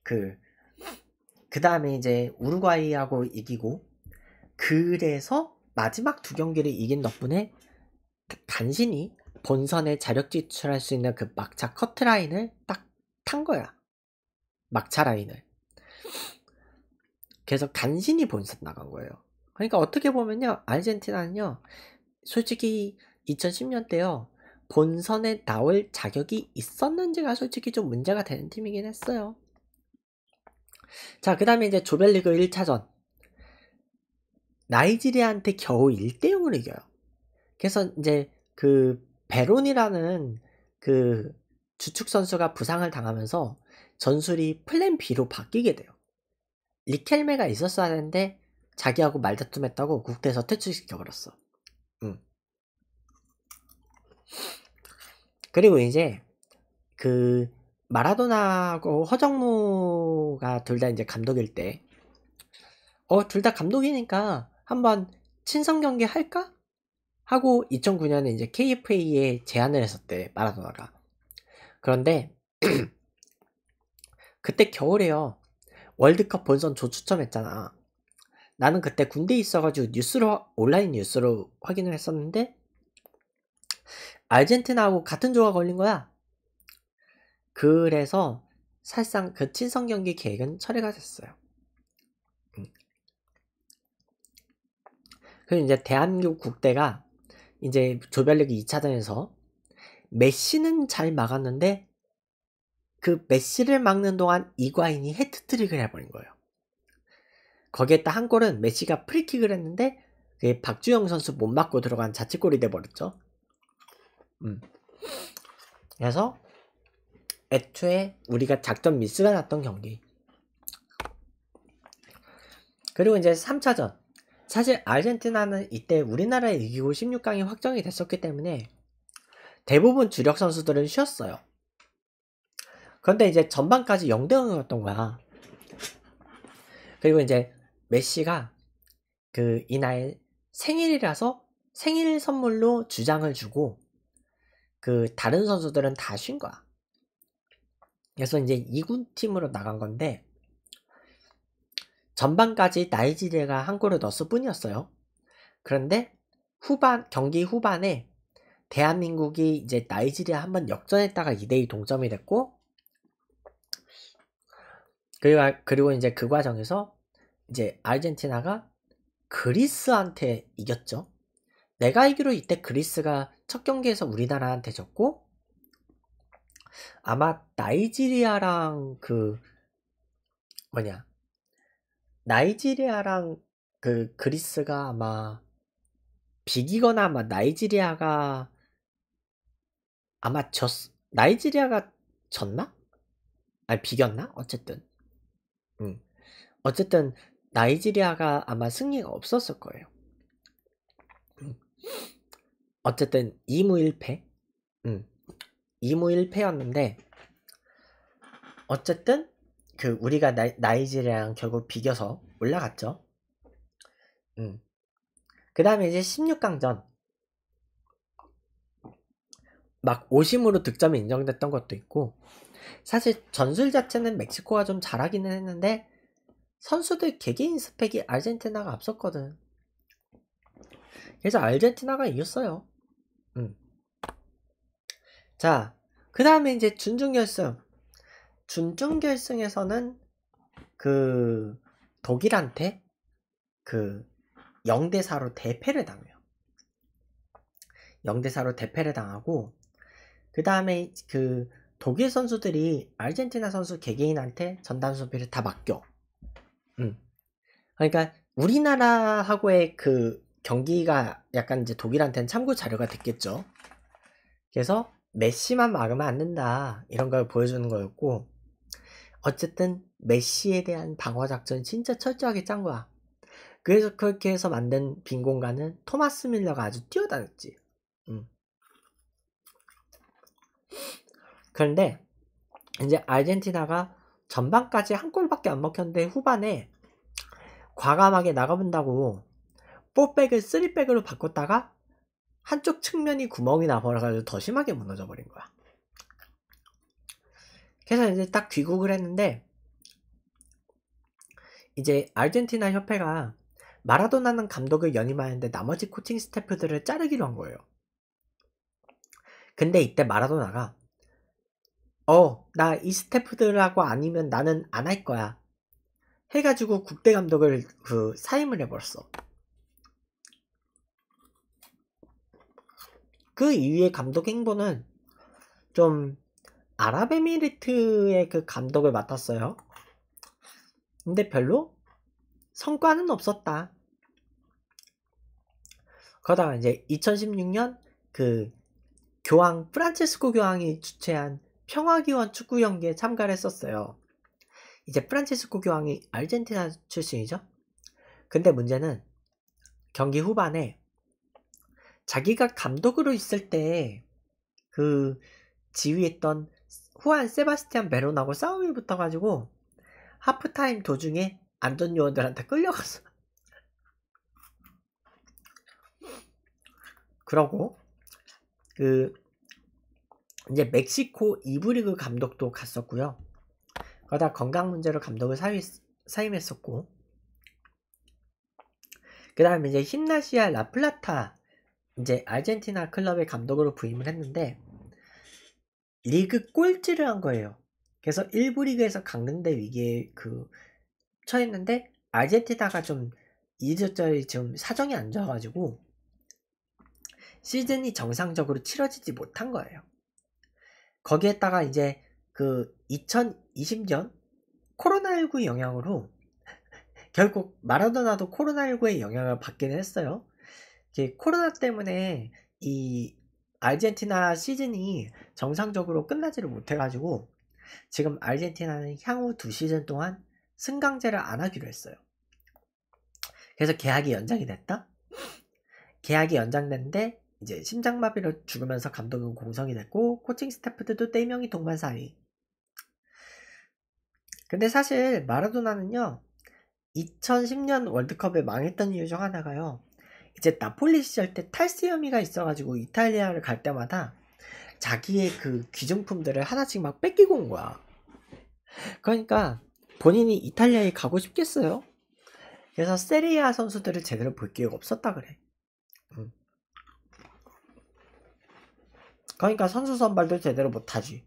그, 그 다음에 이제 우루과이하고 이기고, 그래서 마지막 두 경기를 이긴 덕분에 간신히 그 본선에 자력 지출할 수 있는 그 막차 커트라인을 딱 탄 거야. 막차 라인을. 그래서 간신히 본선 나간 거예요. 그러니까 어떻게 보면요, 아르헨티나는요, 솔직히 2010년대요, 본선에 나올 자격이 있었는지가 솔직히 좀 문제가 되는 팀이긴 했어요. 자, 그 다음에 이제 조별리그 1차전. 나이지리아한테 겨우 1대0을 이겨요. 그래서 이제 그 베론이라는 그 주축 선수가 부상을 당하면서 전술이 플랜 B로 바뀌게 돼요. 리켈메가 있었어야 하는데 자기하고 말다툼했다고 국대에서 퇴출시켜버렸어. 그리고 이제 그 마라도나하고 허정무가 둘 다 이제 감독일 때, 어 둘 다 감독이니까 한번 친선 경기 할까? 하고 2009년에 이제 KFA에 제안을 했었대 마라도나가. 그런데 그때 겨울에요. 월드컵 본선 조추첨했잖아. 나는 그때 군대에 있어가지고 뉴스로 온라인 뉴스로 확인을 했었는데 아르헨티나하고 같은 조가 걸린 거야. 그래서 사실상 그 친선 경기 계획은 철회가 됐어요. 음. 그리고 이제 대한민국 국대가 이제 조별리그 2차전에서 메시는 잘 막았는데 그 메시를 막는 동안 이과인이 헤트트릭을 해버린 거예요. 거기에 딱 한 골은 메시가 프리킥을 했는데 그게 박주영 선수 못 맞고 들어간 자칫골이 돼버렸죠. 음. 그래서 애초에 우리가 작전 미스가 났던 경기. 그리고 이제 3차전. 사실 아르헨티나는 이때 우리나라에 이기고 16강이 확정이 됐었기 때문에 대부분 주력 선수들은 쉬었어요. 그런데 이제 전반까지 0대0이었던 거야. 그리고 이제 메시가 그 이날 생일이라서 생일 선물로 주장을 주고 그 다른 선수들은 다 쉰 거야. 그래서 이제 2군 팀으로 나간 건데 전반까지 나이지리아가 한 골을 넣었을 뿐이었어요. 그런데 후반 경기 후반에 대한민국이 이제 나이지리아 한 번 역전했다가 2대2 동점이 됐고 그리고, 아, 그리고 이제 그 과정에서 이제 아르헨티나가 그리스한테 이겼죠. 내가 알기로 이때 그리스가 첫 경기에서 우리나라한테 졌고 아마 나이지리아랑 그 뭐냐 나이지리아랑 그 그리스가 아마 비기거나 아마 나이지리아가 아마 졌 나이지리아가 졌나? 아니 비겼나? 어쨌든 음. 어쨌든 나이지리아가 아마 승리가 없었을 거예요. 음. 어쨌든 2무 1패. 2무 음. 1패였는데 어쨌든 그 우리가 나, 이지리아랑 결국 비겨서 올라갔죠. 그다음에 이제 16강전 막5심으로 득점이 인정됐던 것도 있고 사실 전술 자체는 멕시코가 좀 잘하기는 했는데 선수들 개개인 스펙이 아르헨티나가 앞섰거든. 그래서 아르헨티나가 이겼어요. 음. 자, 그 다음에 이제 준중결승. 준중결승에서는 그 독일한테 그 0대4로 대패를 당해요. 0대4로 대패를 당하고, 그 다음에 그 독일 선수들이 아르헨티나 선수 개개인한테 전담 수비를 다 맡겨. 음. 그러니까 우리나라하고의 그 경기가 약간 이제 독일한테는 참고 자료가 됐겠죠. 그래서 메시만 막으면 안 된다 이런 걸 보여주는 거였고 어쨌든 메시에 대한 방어 작전 진짜 철저하게 짠 거야. 그래서 그렇게 해서 만든 빈 공간은 토마스 밀러가 아주 뛰어다녔지. 음. 그런데 이제 아르헨티나가 전반까지 한 골밖에 안 먹혔는데 후반에 과감하게 나가본다고 4백을 3백으로 바꿨다가 한쪽 측면이 구멍이 나버려가지고 더 심하게 무너져버린 거야. 그래서 이제 딱 귀국을 했는데 이제 아르헨티나 협회가 마라도나는 감독을 연임하는데 나머지 코칭 스태프들을 자르기로 한 거예요. 근데 이때 마라도나가 어, 나 이 스태프들하고 아니면 나는 안 할 거야. 해가지고 국대 감독을 그 사임을 해버렸어. 그 이후의 감독 행보는 좀 아랍에미리트의 그 감독을 맡았어요. 근데 별로 성과는 없었다. 그러다가 이제 2016년 그 교황 프란체스코 교황이 주최한 평화기원 축구 경기에 참가를 했었어요. 이제 프란체스코 교황이 아르헨티나 출신이죠. 근데 문제는 경기 후반에 자기가 감독으로 있을 때 그 지휘했던 후안 세바스티안 베로나하고 싸움이 붙어가지고 하프타임 도중에 안전 요원들한테 끌려갔어. 그러고 그 이제 멕시코 이브리그 감독도 갔었고요. 그러다 건강 문제로 감독을 사임, 했었고그 다음에 이제 힘나시아 라플라타 이제 아르헨티나 클럽의 감독으로 부임을 했는데 리그 꼴찌를 한 거예요. 그래서 1부 리그에서 강등대 위기에 그 처했는데 아르헨티나가 좀 이리저리 지금 사정이 안 좋아가지고 시즌이 정상적으로 치러지지 못한 거예요. 거기에다가 이제 그 2020년 코로나19 영향으로 결국 마라도나도 코로나19의 영향을 받기는 했어요. 코로나 때문에 이 아르헨티나 시즌이 정상적으로 끝나지를 못해가지고 지금 아르헨티나는 향후 두 시즌 동안 승강제를 안 하기로 했어요. 그래서 계약이 연장이 됐다? 계약이 연장된데 이제 심장마비로 죽으면서 감독은 공성이 됐고 코칭 스태프들도 떼명이 네 동반 사이. 근데 사실 마라도나는요 2010년 월드컵에 망했던 이유 중 하나가요 이제 나폴리 시절 때탈세 혐의가 있어가지고 이탈리아를 갈 때마다 자기의 그 귀중품들을 하나씩 막 뺏기고 온 거야. 그러니까 본인이 이탈리아에 가고 싶겠어요? 그래서 세리아 선수들을 제대로 볼 기회가 없었다 그래. 그러니까 선수 선발도 제대로 못하지.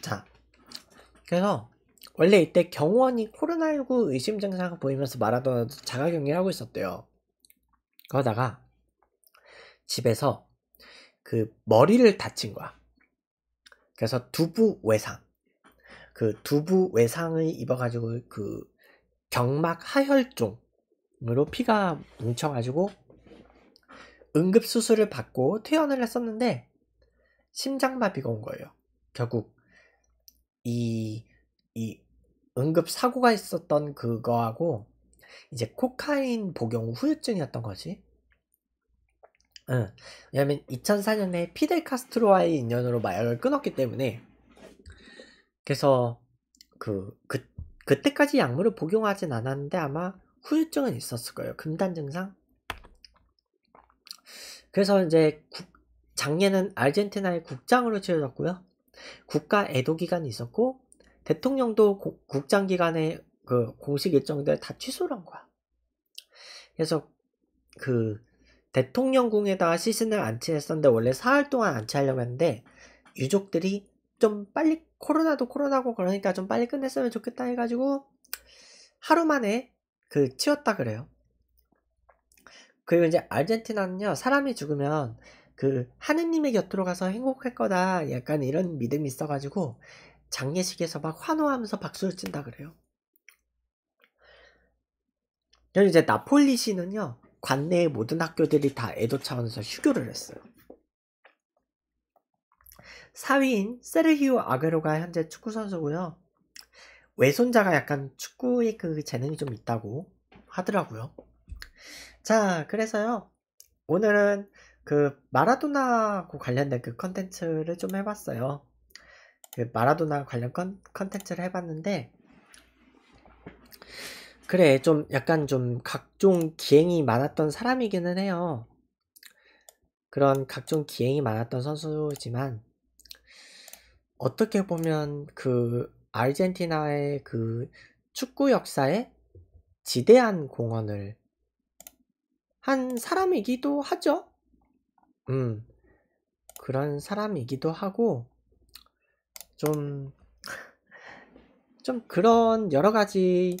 자, 그래서 원래 이때 경원이 호 코로나19 의심 증상 보이면서 마라도나도 자가격리를 하고 있었대요. 그러다가 집에서 그 머리를 다친 거야. 그래서 두부 외상. 그 두부 외상을 입어가지고 그 경막 하혈종으로 피가 뭉쳐가지고 응급수술을 받고 퇴원을 했었는데 심장마비가 온 거예요. 결국 이, 이 응급사고가 있었던 그거하고 이제 코카인 복용 후유증이었던 거지. 응. 왜냐면 2004년에 피델 카스트로와의 인연으로 마약을 끊었기 때문에 그래서 그, 그 그때까지 약물을 복용하진 않았는데 아마 후유증은 있었을 거예요. 금단 증상? 그래서 이제 국, 작년은 아르헨티나의 국장으로 치러졌고요. 국가 애도 기간이 있었고 대통령도 고, 국장 기간에 그 공식 일정들 다 취소를 한 거야. 그래서 그 대통령궁에다가 시신을 안치했었는데 원래 사흘 동안 안치하려고 했는데 유족들이 좀 빨리 코로나도 코로나고 그러니까 좀 빨리 끝냈으면 좋겠다 해가지고 하루 만에 그 치웠다 그래요. 그리고 이제 아르헨티나는요, 사람이 죽으면 그 하느님의 곁으로 가서 행복할 거다. 약간 이런 믿음이 있어가지고 장례식에서 막 환호하면서 박수를 친다 그래요. 그리고 이제 나폴리시는요, 관내의 모든 학교들이 다 애도 차원에서 휴교를 했어요. 사위인 세르히오 아그로가 현재 축구 선수고요. 외손자가 약간 축구의 그 재능이 좀 있다고 하더라고요. 자 그래서요 오늘은 그 마라도나하고 관련된 그 컨텐츠를 좀 해봤어요 그 마라도나 관련 컨, 컨텐츠를 해봤는데 그래 좀 약간 좀 각종 기행이 많았던 사람이기는 해요 그런 각종 기행이 많았던 선수지만 어떻게 보면 그 아르헨티나의 그 축구 역사에 지대한 공헌을 한 사람이기도 하죠. 음, 그런 사람이기도 하고, 좀, 좀 그런 여러 가지,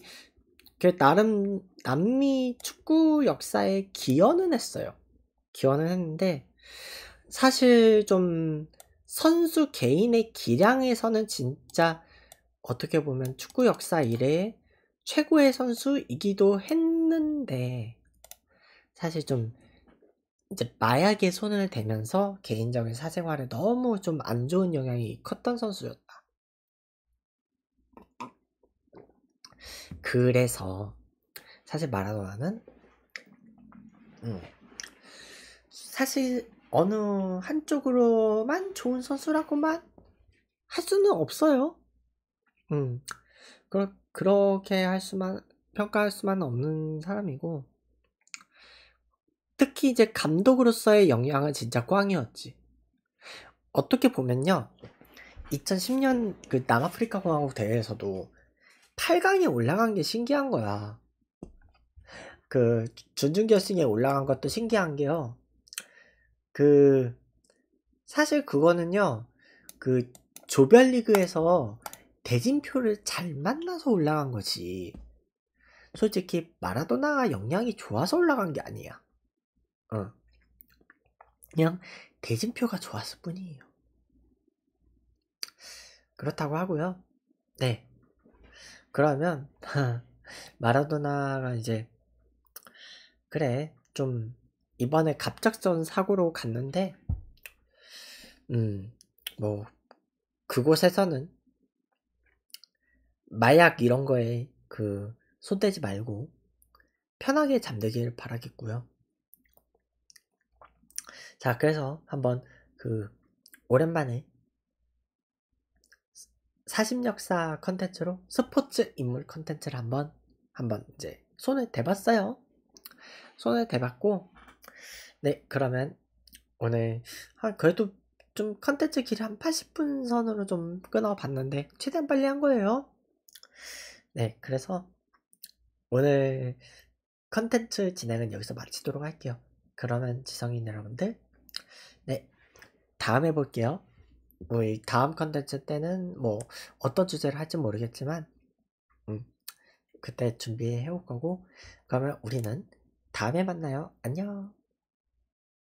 그 나름 남미 축구 역사에 기여는 했어요. 기여는 했는데, 사실 좀 선수 개인의 기량에서는 진짜 어떻게 보면 축구 역사 이래 최고의 선수이기도 했는데, 사실 좀 이제 마약에 손을 대면서 개인적인 사생활에 너무 좀 안 좋은 영향이 컸던 선수였다. 그래서 사실 마라도나는 음, 사실 어느 한쪽으로만 좋은 선수라고만 할 수는 없어요. 음, 그러, 그렇게 할 수만 평가할 수만 없는 사람이고 특히 이제 감독으로서의 영향은 진짜 꽝이었지. 어떻게 보면요. 2010년 그 남아프리카 공화국 대회에서도 8강에 올라간 게 신기한 거야. 그 준중결승에 올라간 것도 신기한 게요. 그 사실 그거는요. 그 조별리그에서 대진표를 잘 만나서 올라간 거지. 솔직히 마라도나가 영향이 좋아서 올라간 게 아니야. 어. 그냥 대진표가 좋았을 뿐이에요. 그렇다고 하고요. 네. 그러면 마라도나가 이제 그래 좀 이번에 갑작스런 사고로 갔는데 음뭐 그곳에서는 마약 이런 거에 그 손대지 말고 편하게 잠들기를 바라겠고요. 자, 그래서 한번 그 오랜만에 사심역사 컨텐츠로 스포츠 인물 컨텐츠를 한번 한번 이제 손에 대봤어요. 손에 대봤고 네 그러면 오늘 한 그래도 좀 컨텐츠 길이 한 80분 선으로 좀 끊어봤는데 최대한 빨리 한 거예요. 네 그래서 오늘 컨텐츠 진행은 여기서 마치도록 할게요. 그러면 지성인 여러분들 네, 다음 해볼게요. 우리 뭐 다음 컨텐츠 때는 뭐 어떤 주제를 할지 모르겠지만 음, 그때 준비해 올 거고 그러면 우리는 다음에 만나요. 안녕.